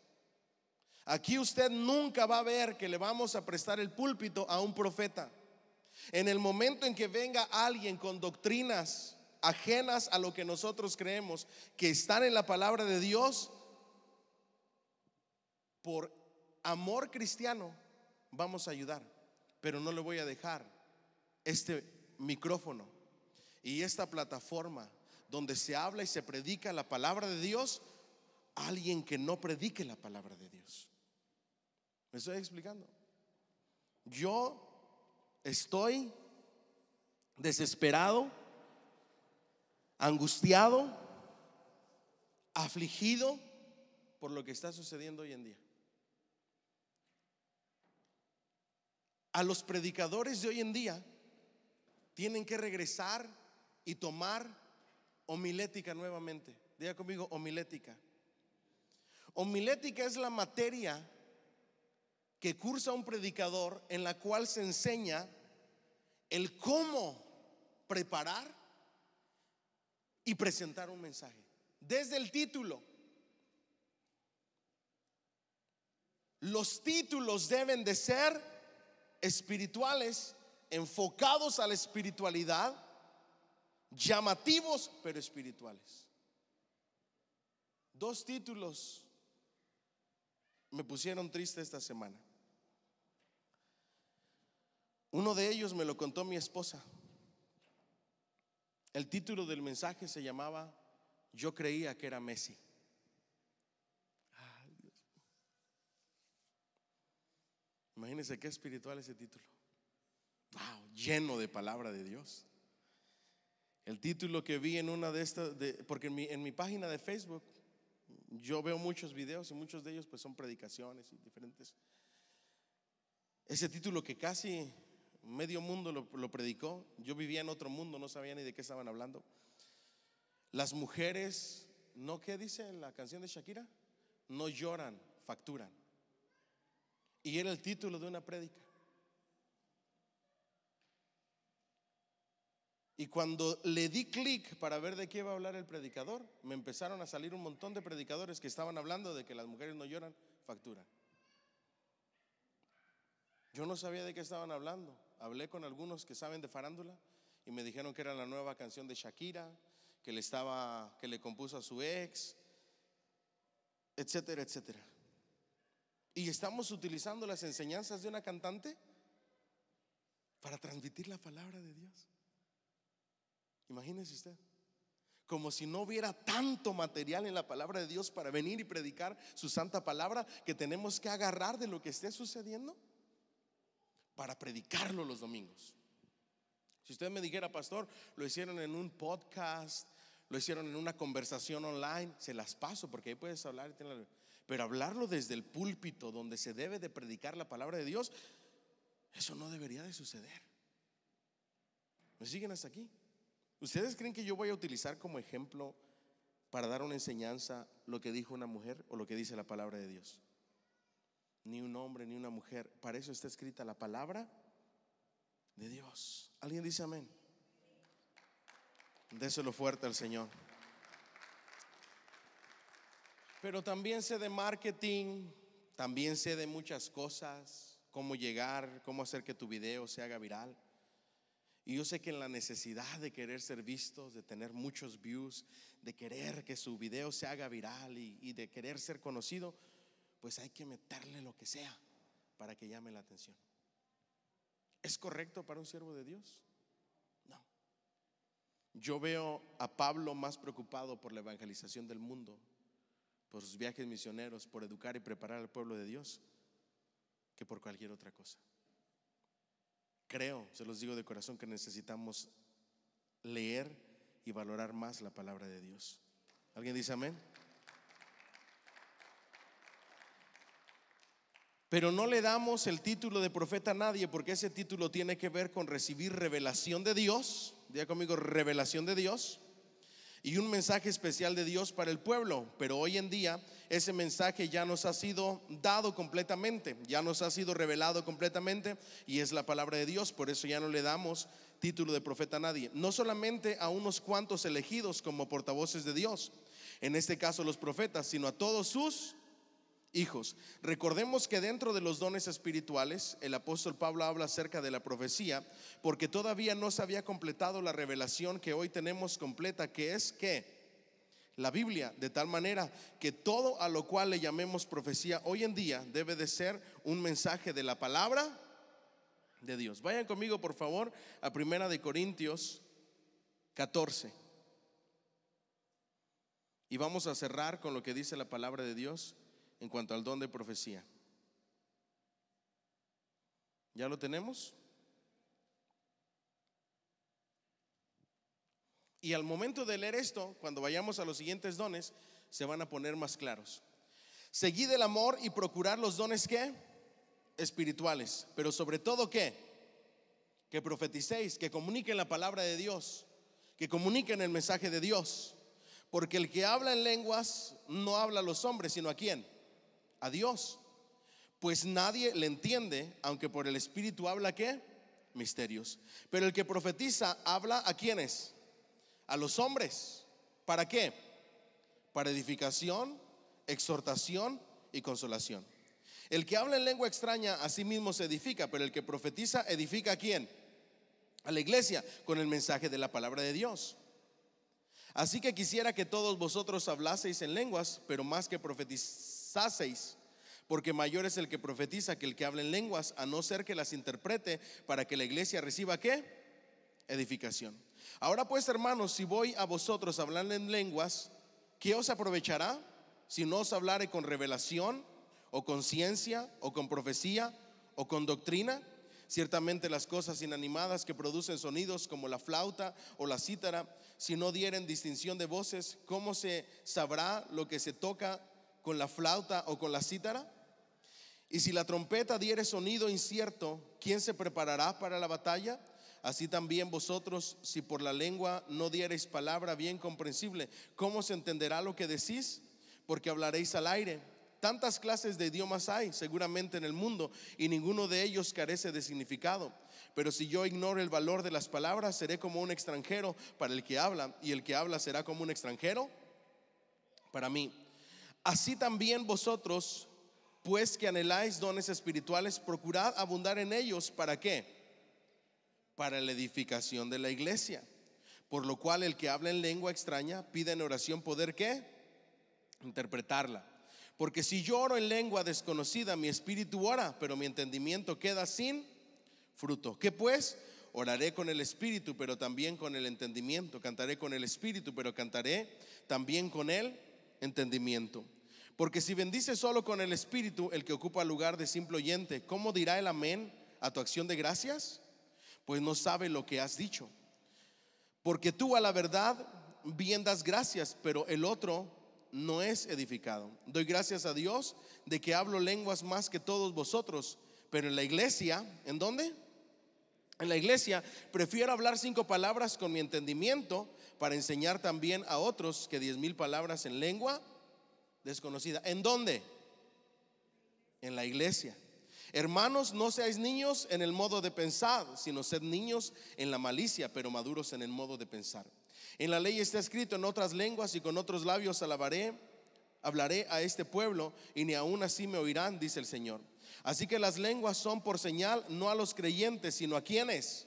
Aquí usted nunca va a ver que le vamos a prestar el púlpito a un profeta. En el momento en que venga alguien con doctrinas ajenas a lo que nosotros creemos, que están en la palabra de Dios, por amor cristiano vamos a ayudar, pero no le voy a dejar este micrófono y esta plataforma donde se habla y se predica la palabra de Dios, alguien que no predique la palabra de Dios. ¿Me estoy explicando? Yo estoy desesperado, angustiado, afligido por lo que está sucediendo hoy en día. A los predicadores de hoy en día tienen que regresar y tomar Homilética nuevamente. Diga conmigo, homilética. Homilética es la materia que cursa un predicador en la cual se enseña el cómo preparar y presentar un mensaje. Desde el título. Los títulos deben de ser espirituales, enfocados a la espiritualidad llamativos pero espirituales. Dos títulos me pusieron triste esta semana. Uno de ellos me lo contó mi esposa. El título del mensaje se llamaba Yo creía que era Messi. Imagínense qué espiritual ese título. Wow, lleno de palabra de Dios. El título que vi en una de estas, porque en mi, página de Facebook yo veo muchos videos y muchos de ellos pues son predicaciones y diferentes. Ese título que casi medio mundo lo, predicó, yo vivía en otro mundo, no sabía ni de qué estaban hablando. Las mujeres, ¿no qué dice la canción de Shakira? No lloran, facturan. Y era el título de una prédica. Y cuando le di clic para ver de qué iba a hablar el predicador, me empezaron a salir un montón de predicadores que estaban hablando de que las mujeres no lloran factura. Yo no sabía de qué estaban hablando. Hablé con algunos que saben de farándula y me dijeron que era la nueva canción de Shakira, que le estaba que le compuso a su ex, etcétera, etcétera. Y estamos utilizando las enseñanzas de una cantante para transmitir la palabra de Dios. Imagínese usted. Como si no hubiera tanto material en la palabra de Dios para venir y predicar su santa palabra que tenemos que agarrar de lo que esté sucediendo para predicarlo los domingos. Si usted me dijera, pastor, lo hicieron en un podcast, lo hicieron en una conversación online, se las paso porque ahí puedes hablar. Pero hablarlo desde el púlpito donde se debe de predicar la palabra de Dios, eso no debería de suceder. ¿Me siguen hasta aquí? ¿Ustedes creen que yo voy a utilizar como ejemplo para dar una enseñanza lo que dijo una mujer o lo que dice la palabra de Dios? Ni un hombre ni una mujer. Para eso está escrita la palabra de Dios. ¿Alguien dice amén? Déselo fuerte al Señor. Pero también sé de marketing, también sé de muchas cosas, cómo llegar, cómo hacer que tu video se haga viral. Y yo sé que en la necesidad de querer ser vistos, de tener muchos views, de querer que su video se haga viral y, y, de querer ser conocido, pues hay que meterle lo que sea para que llame la atención. ¿Es correcto para un siervo de Dios? No. Yo veo a Pablo más preocupado por la evangelización del mundo, por sus viajes misioneros, por educar y preparar al pueblo de Dios, que por cualquier otra cosa. Creo, se los digo de corazón, que necesitamos leer y valorar más la palabra de Dios. ¿Alguien dice amén? Pero no le damos el título de profeta a nadie porque ese título tiene que ver con recibir revelación de Dios. Diga conmigo, revelación de Dios y un mensaje especial de Dios para el pueblo. Pero hoy en día ese mensaje ya nos ha sido dado completamente, ya nos ha sido revelado completamente y es la palabra de Dios. Por eso ya no le damos título de profeta a nadie. No solamente a unos cuantos elegidos como portavoces de Dios, en este caso los profetas, sino a todos sus hijos. Recordemos que dentro de los dones espirituales, el apóstol Pablo habla acerca de la profecía, porque todavía no se había completado la revelación que hoy tenemos completa, que es que la Biblia, de tal manera que todo a lo cual le llamemos profecía hoy en día debe de ser un mensaje de la palabra de Dios. Vayan conmigo, por favor, a Primera de Corintios 14. Y vamos a cerrar con lo que dice la palabra de Dios en cuanto al don de profecía. ¿Ya lo tenemos? Y al momento de leer esto, cuando vayamos a los siguientes dones, se van a poner más claros. Seguid el amor y procurar los dones que espirituales, pero sobre todo que que profeticéis, que comuniquen la palabra de Dios, que comuniquen el mensaje de Dios, porque el que habla en lenguas no habla a los hombres, sino a quién? a Dios, pues nadie le entiende, aunque por el Espíritu habla qué? Misterios. Pero el que profetiza habla a quienes A los hombres. ¿Para qué? Para edificación, exhortación y consolación. El que habla en lengua extraña a sí mismo se edifica, pero el que profetiza edifica a quién? A la iglesia, con el mensaje de la palabra de Dios. Así que quisiera que todos vosotros hablaseis en lenguas, pero más que profetizar seis, porque mayor es el que profetiza que el que habla en lenguas, a no ser que las interprete para que la iglesia reciba qué? Edificación. Ahora pues, hermanos, si voy a vosotros hablando en lenguas, ¿qué os aprovechará si no os hablare con revelación o con ciencia o con profecía o con doctrina? Ciertamente las cosas inanimadas que producen sonidos como la flauta o la cítara, si no dieren distinción de voces, ¿cómo se sabrá lo que se toca con la flauta o con la cítara? Y si la trompeta diere sonido incierto, ¿quién se preparará para la batalla? Así también vosotros, si por la lengua no diereis palabra bien comprensible, ¿cómo se entenderá lo que decís? Porque hablaréis al aire. Tantas clases de idiomas hay seguramente en el mundo y ninguno de ellos carece de significado. Pero si yo ignoro el valor de las palabras, seré como un extranjero para el que habla y el que habla será como un extranjero para mí. Así también vosotros, pues que anheláis dones espirituales, procurad abundar en ellos. ¿Para qué? Para la edificación de la iglesia. Por lo cual el que habla en lengua extraña pide en oración poder qué? Interpretarla. Porque si yo oro en lengua desconocida, mi espíritu ora, pero mi entendimiento queda sin fruto. ¿Qué pues? Oraré con el espíritu, pero también con el entendimiento. Cantaré con el espíritu, pero cantaré también con el entendimiento. Porque si bendices solo con el Espíritu el que ocupa lugar de simple oyente, ¿cómo dirá el amén a tu acción de gracias? Pues no sabe lo que has dicho. Porque tú a la verdad bien das gracias, pero el otro no es edificado. Doy gracias a Dios de que hablo lenguas más que todos vosotros, pero en la iglesia, ¿en dónde? En la iglesia prefiero hablar cinco palabras con mi entendimiento para enseñar también a otros que diez mil palabras en lengua desconocida. ¿En dónde? En la iglesia. Hermanos, no seáis niños en el modo de pensar, sino sed niños en la malicia, pero maduros en el modo de pensar. En la ley está escrito en otras lenguas y con otros labios alabaré, hablaré a este pueblo y ni aún así me oirán, dice el Señor. Así que las lenguas son por señal no a los creyentes, sino a quienes?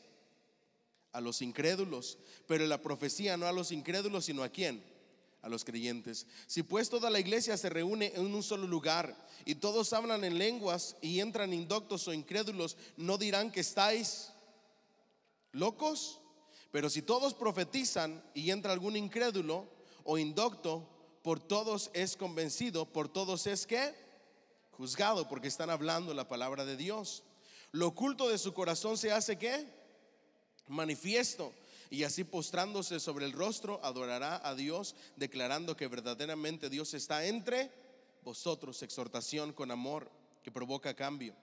A los incrédulos. Pero la profecía no a los incrédulos, sino a quién? a los creyentes. Si pues toda la iglesia se reúne en un solo lugar y todos hablan en lenguas y entran indoctos o incrédulos, ¿no dirán que estáis locos? Pero si todos profetizan y entra algún incrédulo o indocto, por todos es convencido, por todos es que juzgado, porque están hablando la palabra de Dios. Lo oculto de su corazón se hace que manifiesto y así postrándose sobre el rostro, adorará a Dios, declarando que verdaderamente Dios está entre vosotros, exhortación con amor que provoca cambio.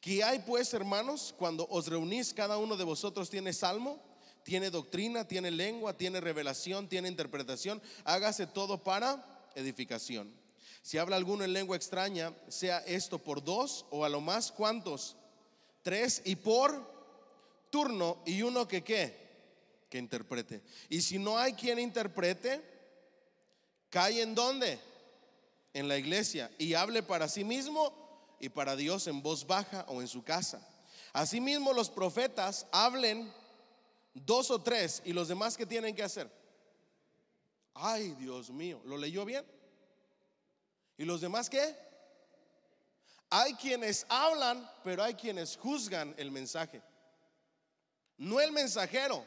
¿Qué hay pues, hermanos, cuando os reunís, cada uno de vosotros tiene salmo? Tiene doctrina, tiene lengua, tiene revelación, tiene interpretación. Hágase todo para edificación. Si habla alguno en lengua extraña, sea esto por dos o a lo más cuántos, tres y por turno y uno que qué interprete. Y si no hay quien interprete, cae en donde, En la iglesia y hable para sí mismo y para Dios en voz baja o en su casa. Asimismo los profetas hablen dos o tres y los demás que tienen que hacer. Ay, Dios mío, ¿lo leyó bien? ¿Y los demás que Hay quienes hablan, pero hay quienes juzgan el mensaje. No el mensajero,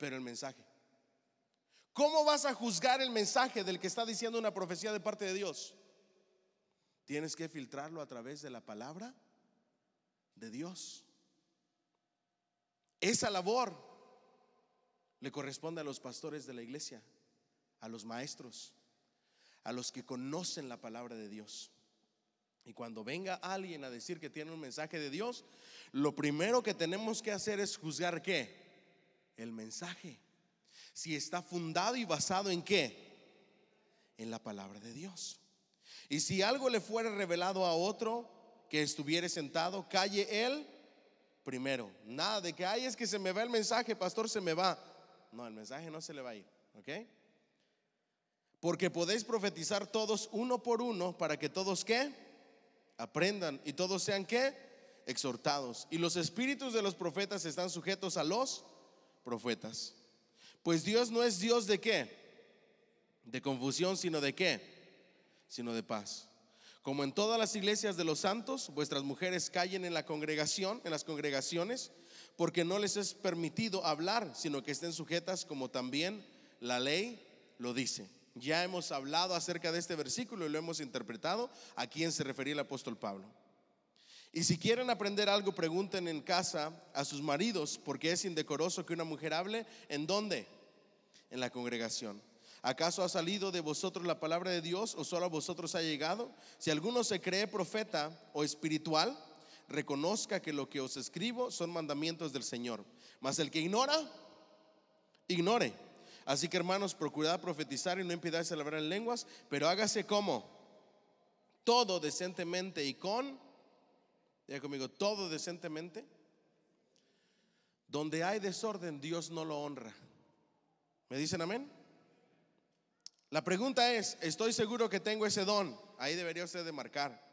pero el mensaje. ¿Cómo vas a juzgar el mensaje del que está diciendo una profecía de parte de Dios? Tienes que filtrarlo a través de la palabra de Dios. Esa labor le corresponde a los pastores de la iglesia, a los maestros, a los que conocen la palabra de Dios. Y cuando venga alguien a decir que tiene un mensaje de Dios, lo primero que tenemos que hacer es juzgar qué? el mensaje. Si está fundado y basado en qué? En la palabra de Dios. Y si algo le fuera revelado a otro que estuviere sentado, calle él primero. Nada de que, hay es que se me va el mensaje, pastor, se me va. No, el mensaje no se le va a ir, ¿ok? Porque podéis profetizar todos uno por uno para que todos qué? Aprendan y todos sean qué? Exhortados. Y los espíritus de los profetas están sujetos a los profetas. Pues Dios no es Dios de qué? De confusión, sino de qué? Sino de paz. Como en todas las iglesias de los santos, vuestras mujeres callen en la congregación, en las congregaciones, porque no les es permitido hablar, sino que estén sujetas como también la ley lo dice. Ya hemos hablado acerca de este versículo y lo hemos interpretado a quién se refería el apóstol Pablo. Y si quieren aprender algo, pregunten en casa a sus maridos, porque es indecoroso que una mujer hable. ¿En dónde? En la congregación. ¿Acaso ha salido de vosotros la palabra de Dios o solo a vosotros ha llegado? Si alguno se cree profeta o espiritual, reconozca que lo que os escribo son mandamientos del Señor. Mas el que ignora, ignore. Así que hermanos, procurad profetizar y no impidáis hablar en lenguas, pero hágase como todo decentemente y con conmigo, todo decentemente. Donde hay desorden, Dios no lo honra. ¿Me dicen amén? La pregunta es, estoy seguro que tengo ese don. Ahí debería usted de marcar.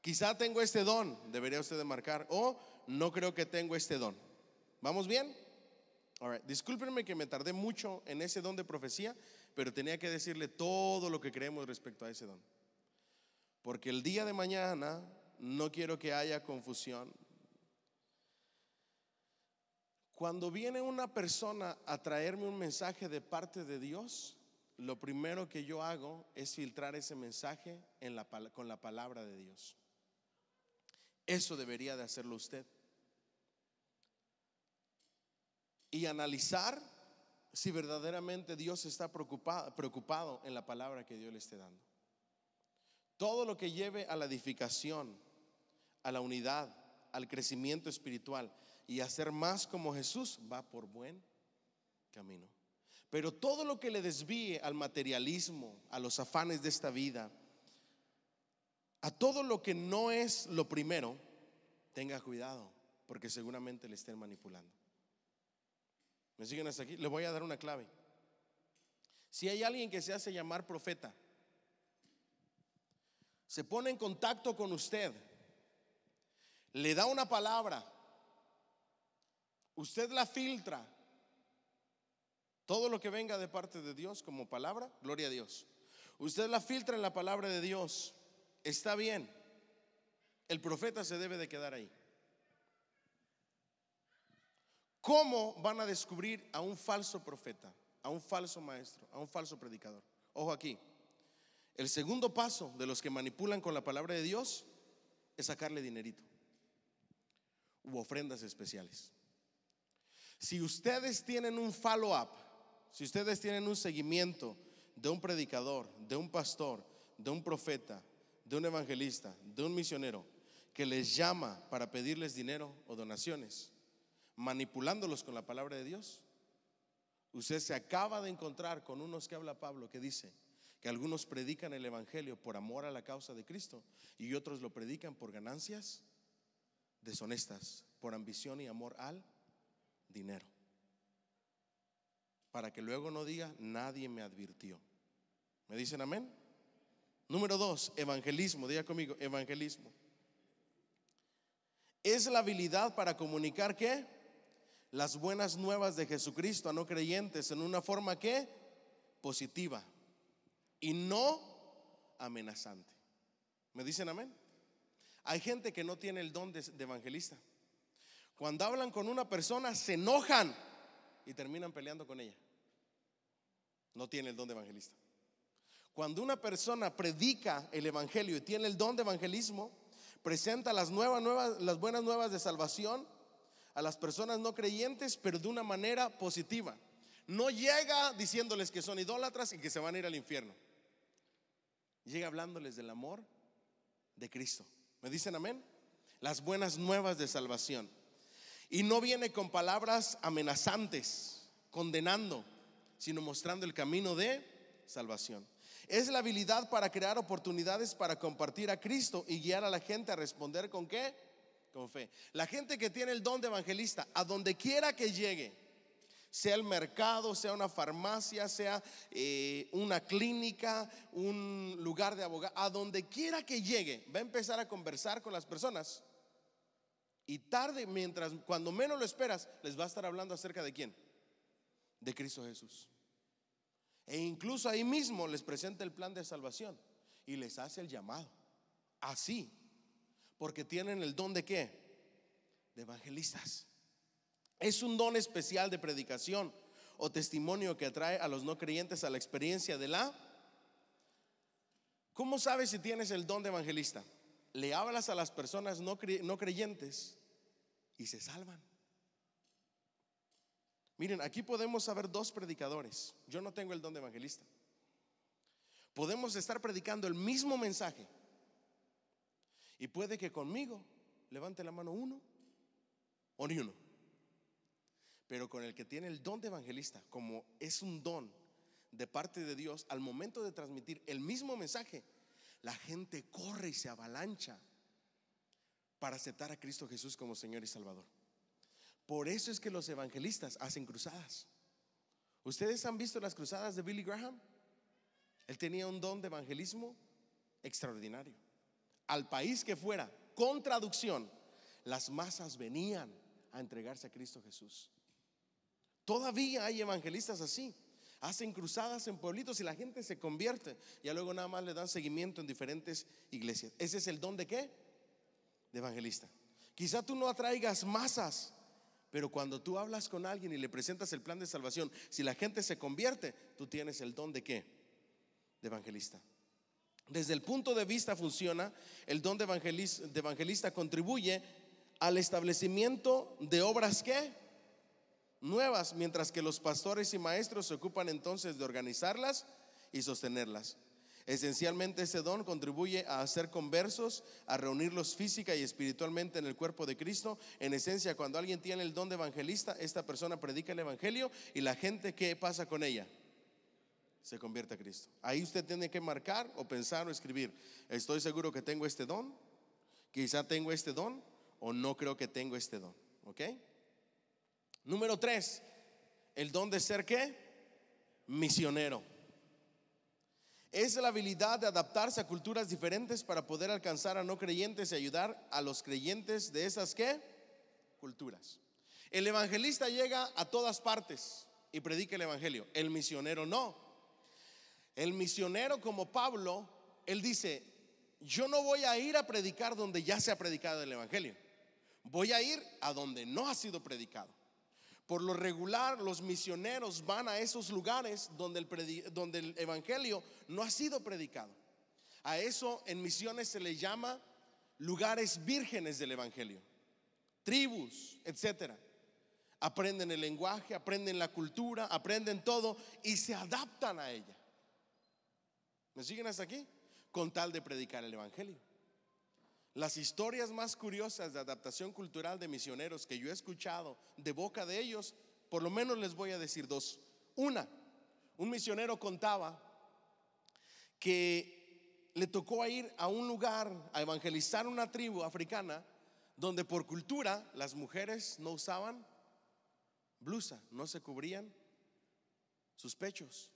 Quizá tengo este don, debería usted de marcar. O no creo que tengo este don. ¿Vamos bien? All Discúlpenme que me tardé mucho en ese don de profecía, pero tenía que decirle todo lo que creemos respecto a ese don. Porque el día de mañana no quiero que haya confusión. Cuando viene una persona a traerme un mensaje de parte de Dios, lo primero que yo hago es filtrar ese mensaje con la palabra de Dios. Eso debería de hacerlo usted. Y analizar si verdaderamente Dios está preocupado, preocupado en la palabra que Dios le esté dando. Todo lo que lleve a la edificación, a la unidad, al crecimiento espiritual y a ser más como Jesús va por buen camino. Pero todo lo que le desvíe al materialismo, a los afanes de esta vida, a todo lo que no es lo primero, tenga cuidado, porque seguramente le estén manipulando. ¿Me siguen hasta aquí? Le voy a dar una clave. Si hay alguien que se hace llamar profeta, se pone en contacto con usted, le da una palabra, usted la filtra, todo lo que venga de parte de Dios como palabra, gloria a Dios. Usted la filtra en la palabra de Dios, está bien, el profeta se debe de quedar ahí. ¿Cómo van a descubrir a un falso profeta, a un falso maestro, a un falso predicador? Ojo aquí, el segundo paso de los que manipulan con la palabra de Dios es sacarle dinerito u ofrendas especiales. Si ustedes tienen un follow-up, si ustedes tienen un seguimiento de un predicador, de un pastor, de un profeta, de un evangelista, de un misionero, que les llama para pedirles dinero o donaciones, manipulándolos con la palabra de Dios, usted se acaba de encontrar con unos que habla Pablo que dice, algunos predican el Evangelio por amor a la causa de Cristo y otros lo predican por ganancias deshonestas, por ambición y amor al dinero. Para que luego no diga, nadie me advirtió. ¿Me dicen amén? Número dos, evangelismo. Diga conmigo, evangelismo. Es la habilidad para comunicar qué? Las buenas nuevas de Jesucristo a no creyentes en una forma que positiva y no amenazante. ¿Me dicen amén? Hay gente que no tiene el don de, evangelista. Cuando hablan con una persona se enojan y terminan peleando con ella. No tiene el don de evangelista. Cuando una persona predica el evangelio y tiene el don de evangelismo, presenta las, nuevas, nuevas, las buenas nuevas de salvación a las personas no creyentes, pero de una manera positiva. No llega diciéndoles que son idólatras y que se van a ir al infierno llega hablándoles del amor de Cristo. ¿Me dicen amén? Las buenas nuevas de salvación. Y no viene con palabras amenazantes, condenando, sino mostrando el camino de salvación. Es la habilidad para crear oportunidades para compartir a Cristo y guiar a la gente a responder con qué? Con fe. La gente que tiene el don de evangelista, a donde quiera que llegue, sea el mercado, sea una farmacia, sea eh, una clínica, un lugar de abogado, a donde quiera que llegue, va a empezar a conversar con las personas. Y tarde, mientras, cuando menos lo esperas, les va a estar hablando acerca de quién? De Cristo Jesús. E incluso ahí mismo les presenta el plan de salvación y les hace el llamado. Así, porque tienen el don de qué? De evangelistas. Es un don especial de predicación o testimonio que atrae a los no creyentes a la experiencia de la... ¿Cómo sabes si tienes el don de evangelista? Le hablas a las personas no creyentes y se salvan. Miren, aquí podemos saber dos predicadores. Yo no tengo el don de evangelista. Podemos estar predicando el mismo mensaje. Y puede que conmigo levante la mano uno o ni uno. Pero con el que tiene el don de evangelista, como es un don de parte de Dios, al momento de transmitir el mismo mensaje, la gente corre y se avalancha para aceptar a Cristo Jesús como Señor y Salvador. Por eso es que los evangelistas hacen cruzadas. ¿Ustedes han visto las cruzadas de Billy Graham? Él tenía un don de evangelismo extraordinario. Al país que fuera, con traducción, las masas venían a entregarse a Cristo Jesús. Todavía hay evangelistas así. Hacen cruzadas en pueblitos y la gente se convierte. y luego nada más le dan seguimiento en diferentes iglesias. Ese es el don de qué? De evangelista. Quizá tú no atraigas masas, pero cuando tú hablas con alguien y le presentas el plan de salvación, si la gente se convierte, tú tienes el don de qué? De evangelista. Desde el punto de vista funciona, el don de evangelista, de evangelista contribuye al establecimiento de obras que nuevas, mientras que los pastores y maestros se ocupan entonces de organizarlas y sostenerlas. Esencialmente ese don contribuye a hacer conversos, a reunirlos física y espiritualmente en el cuerpo de Cristo. En esencia, cuando alguien tiene el don de evangelista, esta persona predica el Evangelio y la gente, ¿qué pasa con ella? Se convierte a Cristo. Ahí usted tiene que marcar o pensar o escribir, estoy seguro que tengo este don, quizá tengo este don o no creo que tengo este don. ¿Ok? Número tres, el don de ser qué? Misionero. Es la habilidad de adaptarse a culturas diferentes para poder alcanzar a no creyentes y ayudar a los creyentes de esas qué? Culturas. El evangelista llega a todas partes y predica el evangelio. El misionero no. El misionero como Pablo, él dice, yo no voy a ir a predicar donde ya se ha predicado el evangelio. Voy a ir a donde no ha sido predicado. Por lo regular, los misioneros van a esos lugares donde el, Evangelio no ha sido predicado. A eso en misiones se le llama lugares vírgenes del Evangelio, tribus, etcétera aprenden el lenguaje, aprenden la cultura, aprenden todo y se adaptan a ella. ¿Me siguen hasta aquí? Con tal de predicar el Evangelio. Las historias más curiosas de adaptación cultural de misioneros que yo he escuchado de boca de ellos, por lo menos les voy a decir dos. Una, un misionero contaba que le tocó ir a un lugar a evangelizar una tribu africana donde por cultura las mujeres no usaban blusa, no se cubrían sus pechos.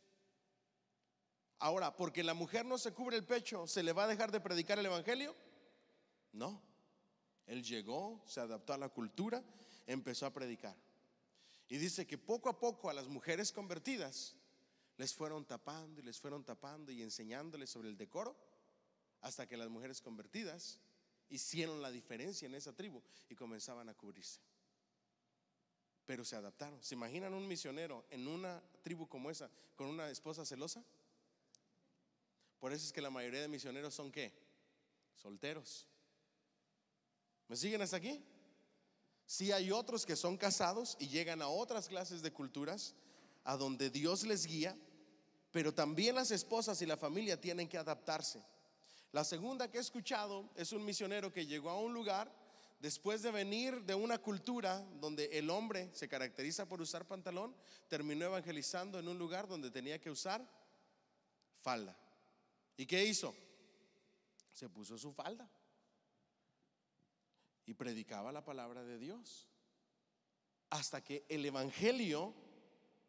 Ahora, porque la mujer no se cubre el pecho, ¿se le va a dejar de predicar el Evangelio? No. Él llegó, se adaptó a la cultura, empezó a predicar. Y dice que poco a poco a las mujeres convertidas les fueron tapando y les fueron tapando y enseñándoles sobre el decoro hasta que las mujeres convertidas hicieron la diferencia en esa tribu y comenzaban a cubrirse. Pero se adaptaron. ¿Se imaginan un misionero en una tribu como esa con una esposa celosa? Por eso es que la mayoría de misioneros son qué? Solteros. ¿Me siguen hasta aquí? Si hay otros que son casados y llegan a otras clases de culturas a donde Dios les guía, pero también las esposas y la familia tienen que adaptarse. La segunda que he escuchado es un misionero que llegó a un lugar después de venir de una cultura donde el hombre se caracteriza por usar pantalón, terminó evangelizando en un lugar donde tenía que usar falda. ¿Y qué hizo? Se puso su falda y predicaba la palabra de Dios. Hasta que el Evangelio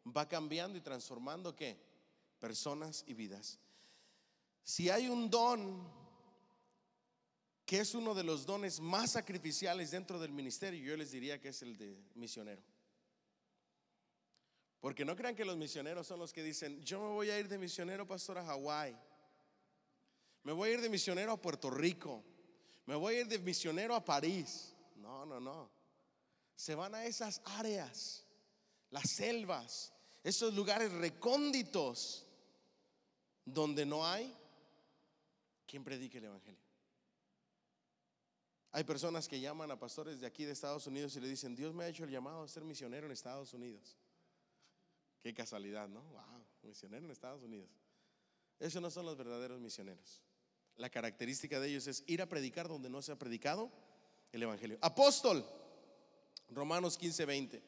va cambiando y transformando qué? Personas y vidas. Si hay un don que es uno de los dones más sacrificiales dentro del ministerio, yo les diría que es el de misionero. Porque no crean que los misioneros son los que dicen, yo me voy a ir de misionero, pastor, a Hawái. Me voy a ir de misionero a Puerto Rico me voy a ir de misionero a París. No, no, no. Se van a esas áreas, las selvas, esos lugares recónditos donde no hay quien predique el Evangelio. Hay personas que llaman a pastores de aquí de Estados Unidos y le dicen, Dios me ha hecho el llamado a ser misionero en Estados Unidos. Qué casualidad, ¿no? Wow, misionero en Estados Unidos. Esos no son los verdaderos misioneros. La característica de ellos es ir a predicar donde no se ha predicado el Evangelio. Apóstol, Romanos 15, 20.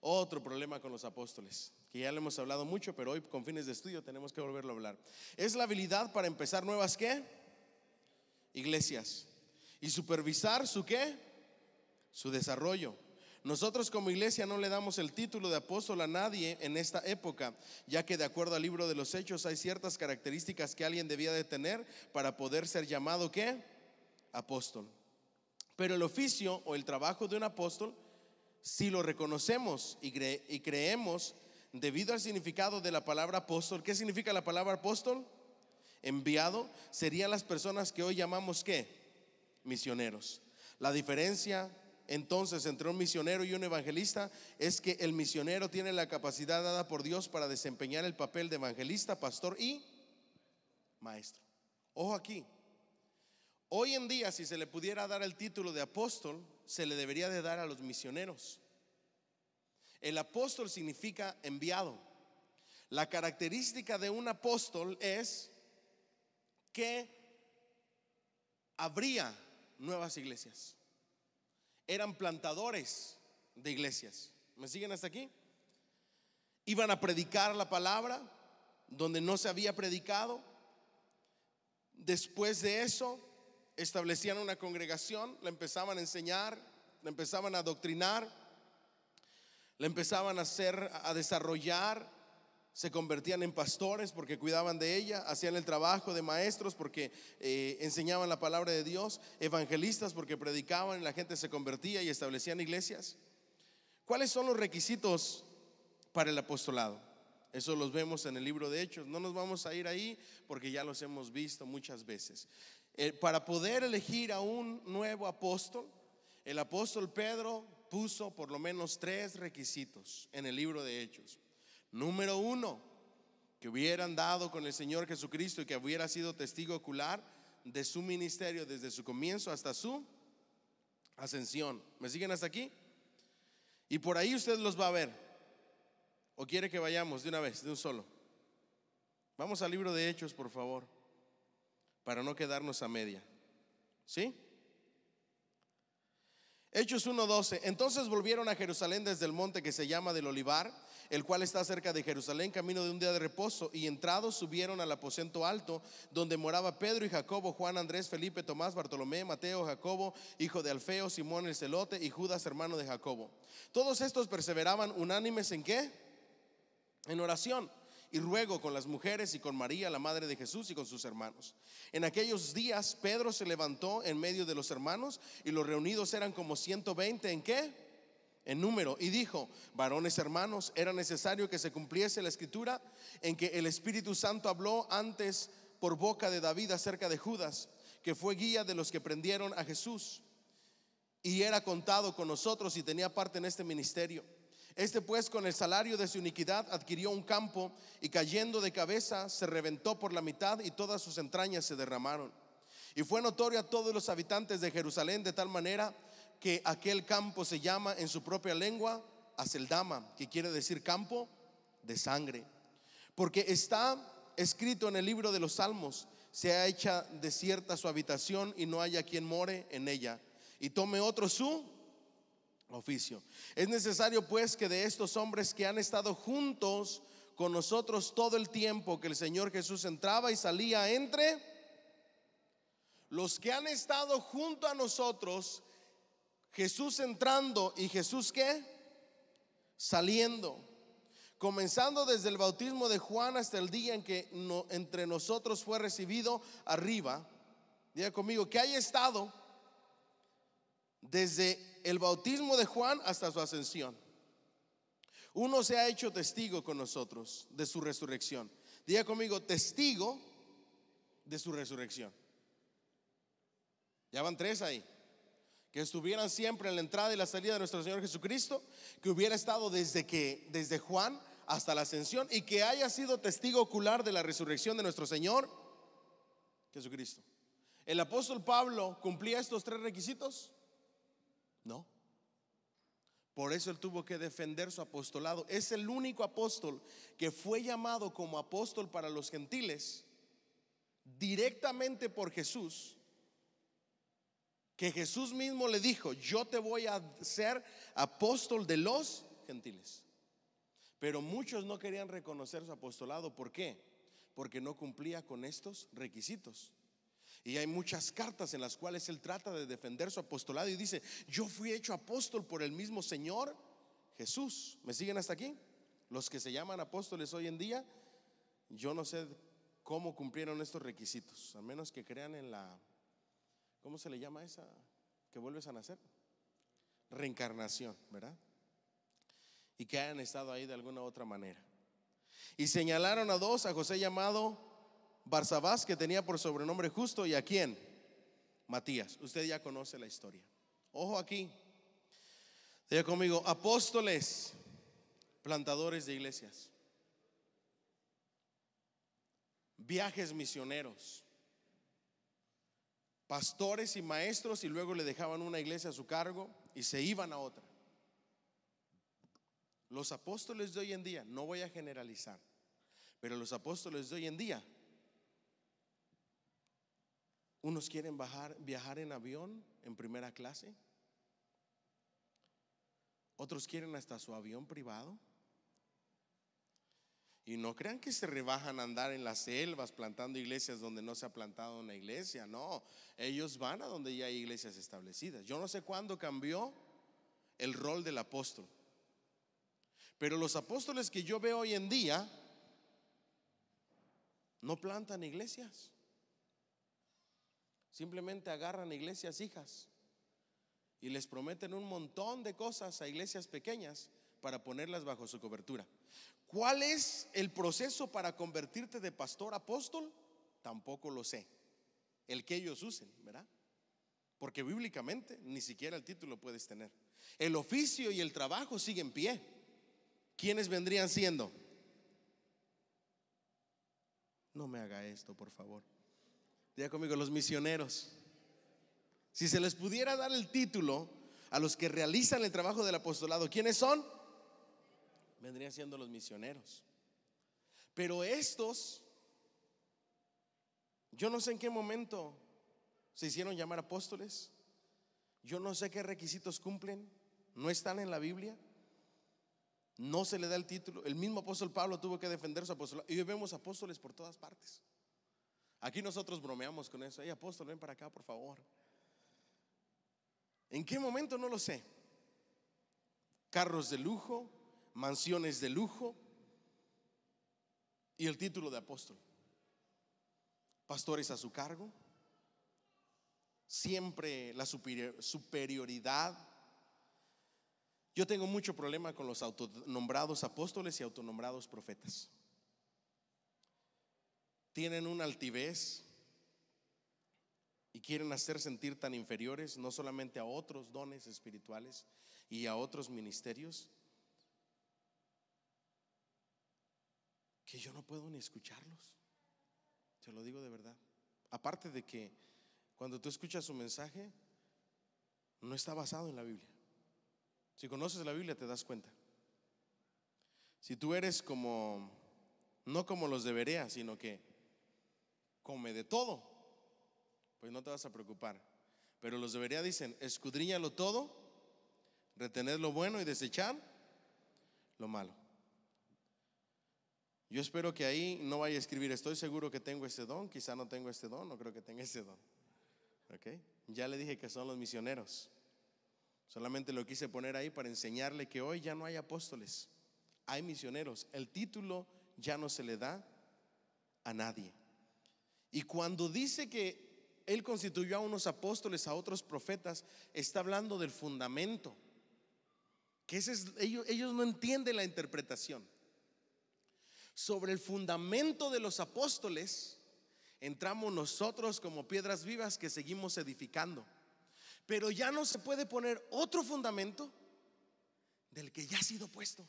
Otro problema con los apóstoles, que ya lo hemos hablado mucho, pero hoy con fines de estudio tenemos que volverlo a hablar. Es la habilidad para empezar nuevas qué? Iglesias. Y supervisar su qué? Su desarrollo. Nosotros como iglesia no le damos el título de apóstol a nadie en esta época, ya que de acuerdo al libro de los Hechos hay ciertas características que alguien debía de tener para poder ser llamado ¿qué? Apóstol. Pero el oficio o el trabajo de un apóstol si lo reconocemos y, y creemos debido al significado de la palabra apóstol. ¿Qué significa la palabra apóstol? Enviado serían las personas que hoy llamamos qué? Misioneros. La diferencia entonces entre un misionero y un evangelista es que el misionero tiene la capacidad dada por Dios para desempeñar el papel de evangelista, pastor y maestro. Ojo aquí. Hoy en día, si se le pudiera dar el título de apóstol, se le debería de dar a los misioneros. El apóstol significa enviado. La característica de un apóstol es que habría nuevas iglesias eran plantadores de iglesias. ¿Me siguen hasta aquí? Iban a predicar la palabra donde no se había predicado. Después de eso, establecían una congregación, la empezaban a enseñar, la empezaban a adoctrinar, la empezaban a hacer, a desarrollar se convertían en pastores porque cuidaban de ella, hacían el trabajo de maestros porque eh, enseñaban la palabra de Dios, evangelistas porque predicaban y la gente se convertía y establecían iglesias. ¿Cuáles son los requisitos para el apostolado? Eso los vemos en el libro de Hechos. No nos vamos a ir ahí porque ya los hemos visto muchas veces. Eh, para poder elegir a un nuevo apóstol, el apóstol Pedro puso por lo menos tres requisitos en el libro de Hechos. Número uno, que hubieran dado con el Señor Jesucristo y que hubiera sido testigo ocular de su ministerio desde su comienzo hasta su ascensión. ¿Me siguen hasta aquí? Y por ahí usted los va a ver. ¿O quiere que vayamos de una vez, de un solo? Vamos al libro de Hechos, por favor, para no quedarnos a media. ¿Sí? Hechos 1.12. Entonces volvieron a Jerusalén desde el monte que se llama del Olivar el cual está cerca de Jerusalén, camino de un día de reposo, y entrados subieron al aposento alto, donde moraba Pedro y Jacobo, Juan, Andrés, Felipe, Tomás, Bartolomé, Mateo, Jacobo, hijo de Alfeo, Simón el celote y Judas, hermano de Jacobo. Todos estos perseveraban unánimes en qué? En oración y ruego con las mujeres y con María, la madre de Jesús, y con sus hermanos. En aquellos días Pedro se levantó en medio de los hermanos y los reunidos eran como 120 en qué? en número y dijo, varones hermanos, era necesario que se cumpliese la escritura en que el Espíritu Santo habló antes por boca de David acerca de Judas, que fue guía de los que prendieron a Jesús y era contado con nosotros y tenía parte en este ministerio. Este pues con el salario de su iniquidad adquirió un campo y cayendo de cabeza se reventó por la mitad y todas sus entrañas se derramaron. Y fue notorio a todos los habitantes de Jerusalén de tal manera que aquel campo se llama en su propia lengua azeldama que quiere decir campo de sangre. Porque está escrito en el libro de los Salmos, se ha hecha desierta su habitación y no haya quien more en ella, y tome otro su oficio. Es necesario pues que de estos hombres que han estado juntos con nosotros todo el tiempo que el Señor Jesús entraba y salía entre los que han estado junto a nosotros Jesús entrando y Jesús qué? Saliendo. Comenzando desde el bautismo de Juan hasta el día en que no, entre nosotros fue recibido arriba. Diga conmigo, que haya estado desde el bautismo de Juan hasta su ascensión. Uno se ha hecho testigo con nosotros de su resurrección. Diga conmigo, testigo de su resurrección. Ya van tres ahí que estuvieran siempre en la entrada y la salida de nuestro Señor Jesucristo, que hubiera estado desde que desde Juan hasta la ascensión y que haya sido testigo ocular de la resurrección de nuestro Señor Jesucristo. ¿El apóstol Pablo cumplía estos tres requisitos? No. Por eso él tuvo que defender su apostolado. Es el único apóstol que fue llamado como apóstol para los gentiles directamente por Jesús que Jesús mismo le dijo, yo te voy a ser apóstol de los gentiles. Pero muchos no querían reconocer su apostolado. ¿Por qué? Porque no cumplía con estos requisitos. Y hay muchas cartas en las cuales él trata de defender su apostolado y dice, yo fui hecho apóstol por el mismo Señor Jesús. ¿Me siguen hasta aquí? Los que se llaman apóstoles hoy en día, yo no sé cómo cumplieron estos requisitos, a menos que crean en la ¿Cómo se le llama esa que vuelves a nacer? Reencarnación, ¿verdad? Y que hayan estado ahí de alguna u otra manera. Y señalaron a dos, a José llamado Barsabás, que tenía por sobrenombre justo, y a quién? Matías. Usted ya conoce la historia. Ojo aquí. de conmigo, apóstoles, plantadores de iglesias, viajes misioneros, pastores y maestros y luego le dejaban una iglesia a su cargo y se iban a otra. Los apóstoles de hoy en día, no voy a generalizar, pero los apóstoles de hoy en día, unos quieren bajar, viajar en avión en primera clase, otros quieren hasta su avión privado, y no crean que se rebajan a andar en las selvas plantando iglesias donde no se ha plantado una iglesia. No, ellos van a donde ya hay iglesias establecidas. Yo no sé cuándo cambió el rol del apóstol. Pero los apóstoles que yo veo hoy en día no plantan iglesias. Simplemente agarran iglesias hijas y les prometen un montón de cosas a iglesias pequeñas para ponerlas bajo su cobertura. ¿Cuál es el proceso para convertirte de pastor apóstol? Tampoco lo sé. El que ellos usen, ¿verdad? Porque bíblicamente ni siquiera el título puedes tener. El oficio y el trabajo siguen en pie. ¿Quiénes vendrían siendo? No me haga esto, por favor. Diga conmigo, los misioneros. Si se les pudiera dar el título a los que realizan el trabajo del apostolado, ¿quiénes son? vendrían siendo los misioneros. Pero estos, yo no sé en qué momento se hicieron llamar apóstoles, yo no sé qué requisitos cumplen, no están en la Biblia, no se le da el título. El mismo apóstol Pablo tuvo que defender su apostolado y hoy vemos apóstoles por todas partes. Aquí nosotros bromeamos con eso. Hey, apóstol, ven para acá, por favor. ¿En qué momento? No lo sé. Carros de lujo, mansiones de lujo y el título de apóstol. Pastores a su cargo, siempre la superioridad. Yo tengo mucho problema con los autonombrados apóstoles y autonombrados profetas. Tienen una altivez y quieren hacer sentir tan inferiores no solamente a otros dones espirituales y a otros ministerios, yo no puedo ni escucharlos. Te lo digo de verdad. Aparte de que cuando tú escuchas su mensaje, no está basado en la Biblia. Si conoces la Biblia te das cuenta. Si tú eres como, no como los debería, sino que come de todo, pues no te vas a preocupar. Pero los debería dicen, escudriñalo todo, retener lo bueno y desechar lo malo. Yo espero que ahí no vaya a escribir, estoy seguro que tengo ese don, quizá no tengo este don, no creo que tenga ese don. Okay. Ya le dije que son los misioneros. Solamente lo quise poner ahí para enseñarle que hoy ya no hay apóstoles, hay misioneros. El título ya no se le da a nadie. Y cuando dice que él constituyó a unos apóstoles, a otros profetas, está hablando del fundamento. Que ellos, ellos no entienden la interpretación sobre el fundamento de los apóstoles, entramos nosotros como piedras vivas que seguimos edificando. Pero ya no se puede poner otro fundamento del que ya ha sido puesto.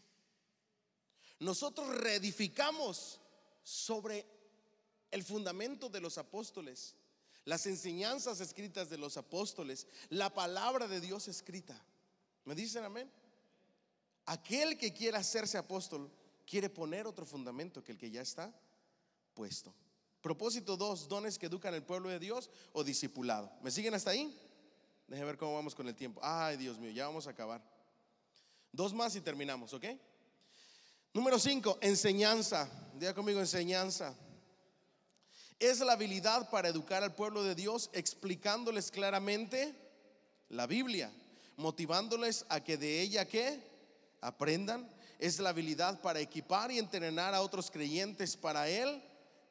Nosotros reedificamos sobre el fundamento de los apóstoles, las enseñanzas escritas de los apóstoles, la palabra de Dios escrita. ¿Me dicen amén? Aquel que quiera hacerse apóstol quiere poner otro fundamento que el que ya está puesto. Propósito dos, dones que educan al pueblo de Dios o discipulado. ¿Me siguen hasta ahí? Deje ver cómo vamos con el tiempo. Ay, Dios mío, ya vamos a acabar. Dos más y terminamos, ¿ok? Número cinco, enseñanza. Diga conmigo, enseñanza. Es la habilidad para educar al pueblo de Dios explicándoles claramente la Biblia, motivándoles a que de ella qué aprendan es la habilidad para equipar y entrenar a otros creyentes para el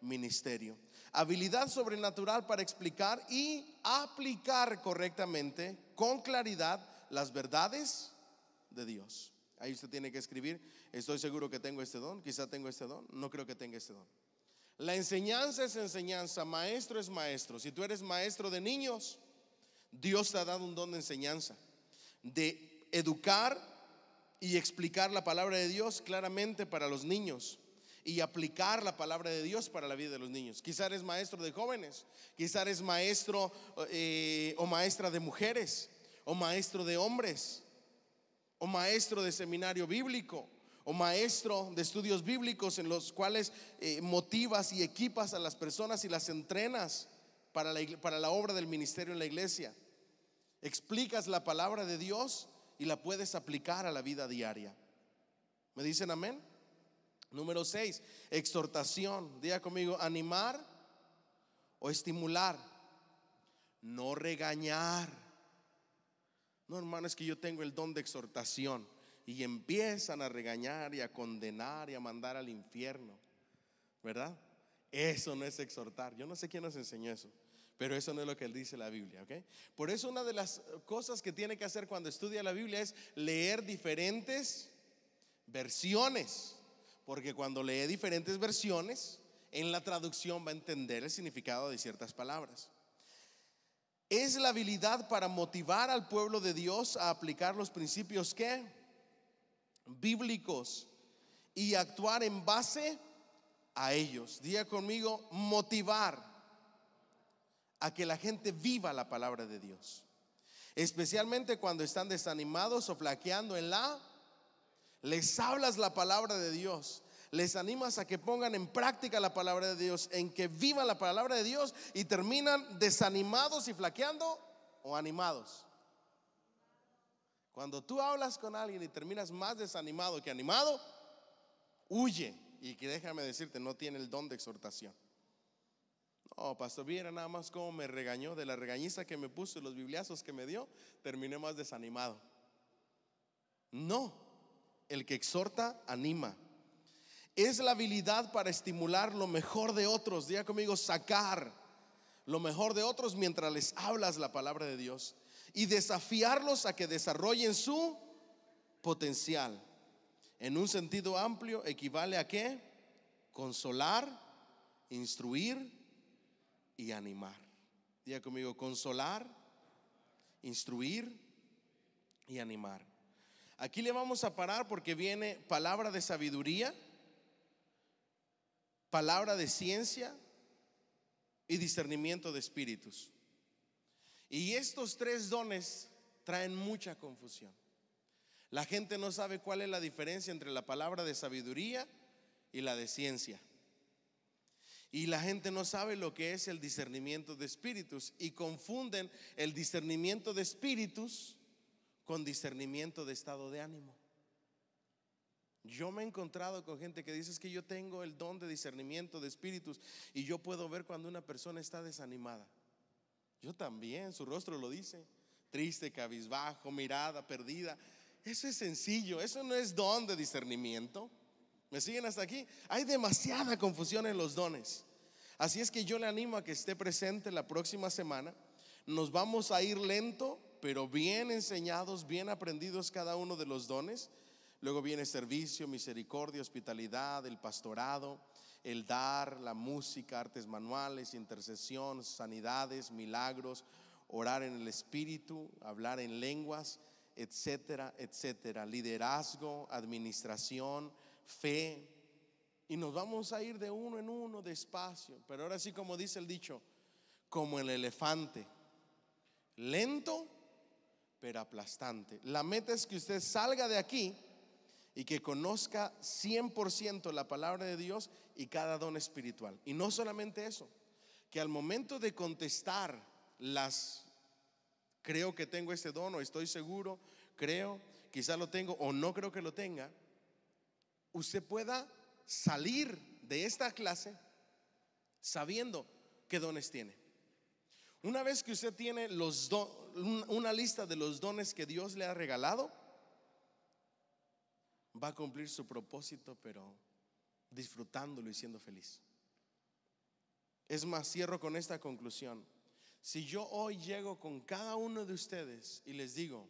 ministerio. Habilidad sobrenatural para explicar y aplicar correctamente, con claridad, las verdades de Dios. Ahí usted tiene que escribir, estoy seguro que tengo este don, quizá tengo este don, no creo que tenga este don. La enseñanza es enseñanza, maestro es maestro. Si tú eres maestro de niños, Dios te ha dado un don de enseñanza, de educar y explicar la palabra de Dios claramente para los niños y aplicar la palabra de Dios para la vida de los niños. Quizá eres maestro de jóvenes, quizá eres maestro eh, o maestra de mujeres, o maestro de hombres, o maestro de seminario bíblico, o maestro de estudios bíblicos en los cuales eh, motivas y equipas a las personas y las entrenas para la, para la obra del ministerio en la iglesia. Explicas la palabra de Dios y la puedes aplicar a la vida diaria. ¿Me dicen amén? Número 6, exhortación. Diga conmigo, animar o estimular. No regañar. No, hermano, es que yo tengo el don de exhortación. Y empiezan a regañar y a condenar y a mandar al infierno. ¿Verdad? Eso no es exhortar. Yo no sé quién nos enseñó eso. Pero eso no es lo que dice la Biblia, ¿ok? Por eso una de las cosas que tiene que hacer cuando estudia la Biblia es leer diferentes versiones, porque cuando lee diferentes versiones, en la traducción va a entender el significado de ciertas palabras. Es la habilidad para motivar al pueblo de Dios a aplicar los principios que bíblicos y actuar en base a ellos. Diga conmigo, motivar a que la gente viva la palabra de Dios. Especialmente cuando están desanimados o flaqueando en la... Les hablas la palabra de Dios. Les animas a que pongan en práctica la palabra de Dios, en que viva la palabra de Dios y terminan desanimados y flaqueando o animados. Cuando tú hablas con alguien y terminas más desanimado que animado, huye. Y que déjame decirte, no tiene el don de exhortación. No, pastor, viera nada más cómo me regañó de la regañiza que me puso y los bibliazos que me dio, terminé más desanimado. No, el que exhorta anima. Es la habilidad para estimular lo mejor de otros. Diga conmigo, sacar lo mejor de otros mientras les hablas la palabra de Dios y desafiarlos a que desarrollen su potencial. En un sentido amplio equivale a qué? Consolar, instruir, y animar. Diga conmigo, consolar, instruir y animar. Aquí le vamos a parar porque viene palabra de sabiduría, palabra de ciencia y discernimiento de espíritus. Y estos tres dones traen mucha confusión. La gente no sabe cuál es la diferencia entre la palabra de sabiduría y la de ciencia. Y la gente no sabe lo que es el discernimiento de espíritus y confunden el discernimiento de espíritus con discernimiento de estado de ánimo. Yo me he encontrado con gente que dice que yo tengo el don de discernimiento de espíritus y yo puedo ver cuando una persona está desanimada. Yo también, su rostro lo dice, triste, cabizbajo, mirada perdida. Eso es sencillo, eso no es don de discernimiento. ¿Me siguen hasta aquí? Hay demasiada confusión en los dones. Así es que yo le animo a que esté presente la próxima semana. Nos vamos a ir lento, pero bien enseñados, bien aprendidos cada uno de los dones. Luego viene servicio, misericordia, hospitalidad, el pastorado, el dar, la música, artes manuales, intercesión, sanidades, milagros, orar en el espíritu, hablar en lenguas, etcétera, etcétera. Liderazgo, administración fe. Y nos vamos a ir de uno en uno despacio. Pero ahora sí, como dice el dicho, como el elefante. Lento, pero aplastante. La meta es que usted salga de aquí y que conozca 100% la palabra de Dios y cada don espiritual. Y no solamente eso, que al momento de contestar las, creo que tengo este don o estoy seguro, creo, quizá lo tengo o no creo que lo tenga, usted pueda salir de esta clase sabiendo qué dones tiene. Una vez que usted tiene los una lista de los dones que Dios le ha regalado, va a cumplir su propósito, pero disfrutándolo y siendo feliz. Es más, cierro con esta conclusión. Si yo hoy llego con cada uno de ustedes y les digo,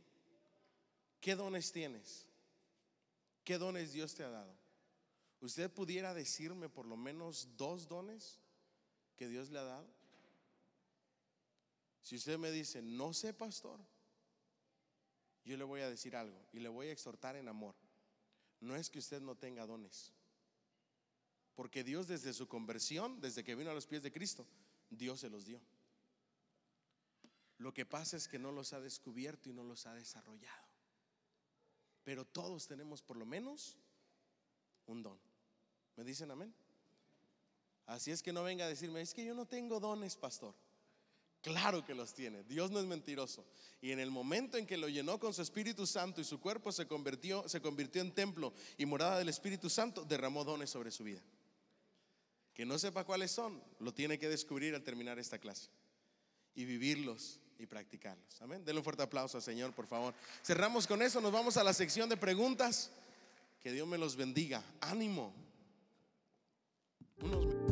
¿qué dones tienes? ¿Qué dones Dios te ha dado? ¿Usted pudiera decirme por lo menos dos dones que Dios le ha dado? Si usted me dice, no sé, pastor, yo le voy a decir algo y le voy a exhortar en amor. No es que usted no tenga dones, porque Dios desde su conversión, desde que vino a los pies de Cristo, Dios se los dio. Lo que pasa es que no los ha descubierto y no los ha desarrollado pero todos tenemos por lo menos un don. ¿Me dicen amén? Así es que no venga a decirme, es que yo no tengo dones, pastor. Claro que los tiene, Dios no es mentiroso. Y en el momento en que lo llenó con su Espíritu Santo y su cuerpo se convirtió, se convirtió en templo y morada del Espíritu Santo, derramó dones sobre su vida. Que no sepa cuáles son, lo tiene que descubrir al terminar esta clase y vivirlos y practicarlos. Amén. Denle un fuerte aplauso al Señor, por favor. Cerramos con eso, nos vamos a la sección de preguntas. Que Dios me los bendiga. Ánimo. Unos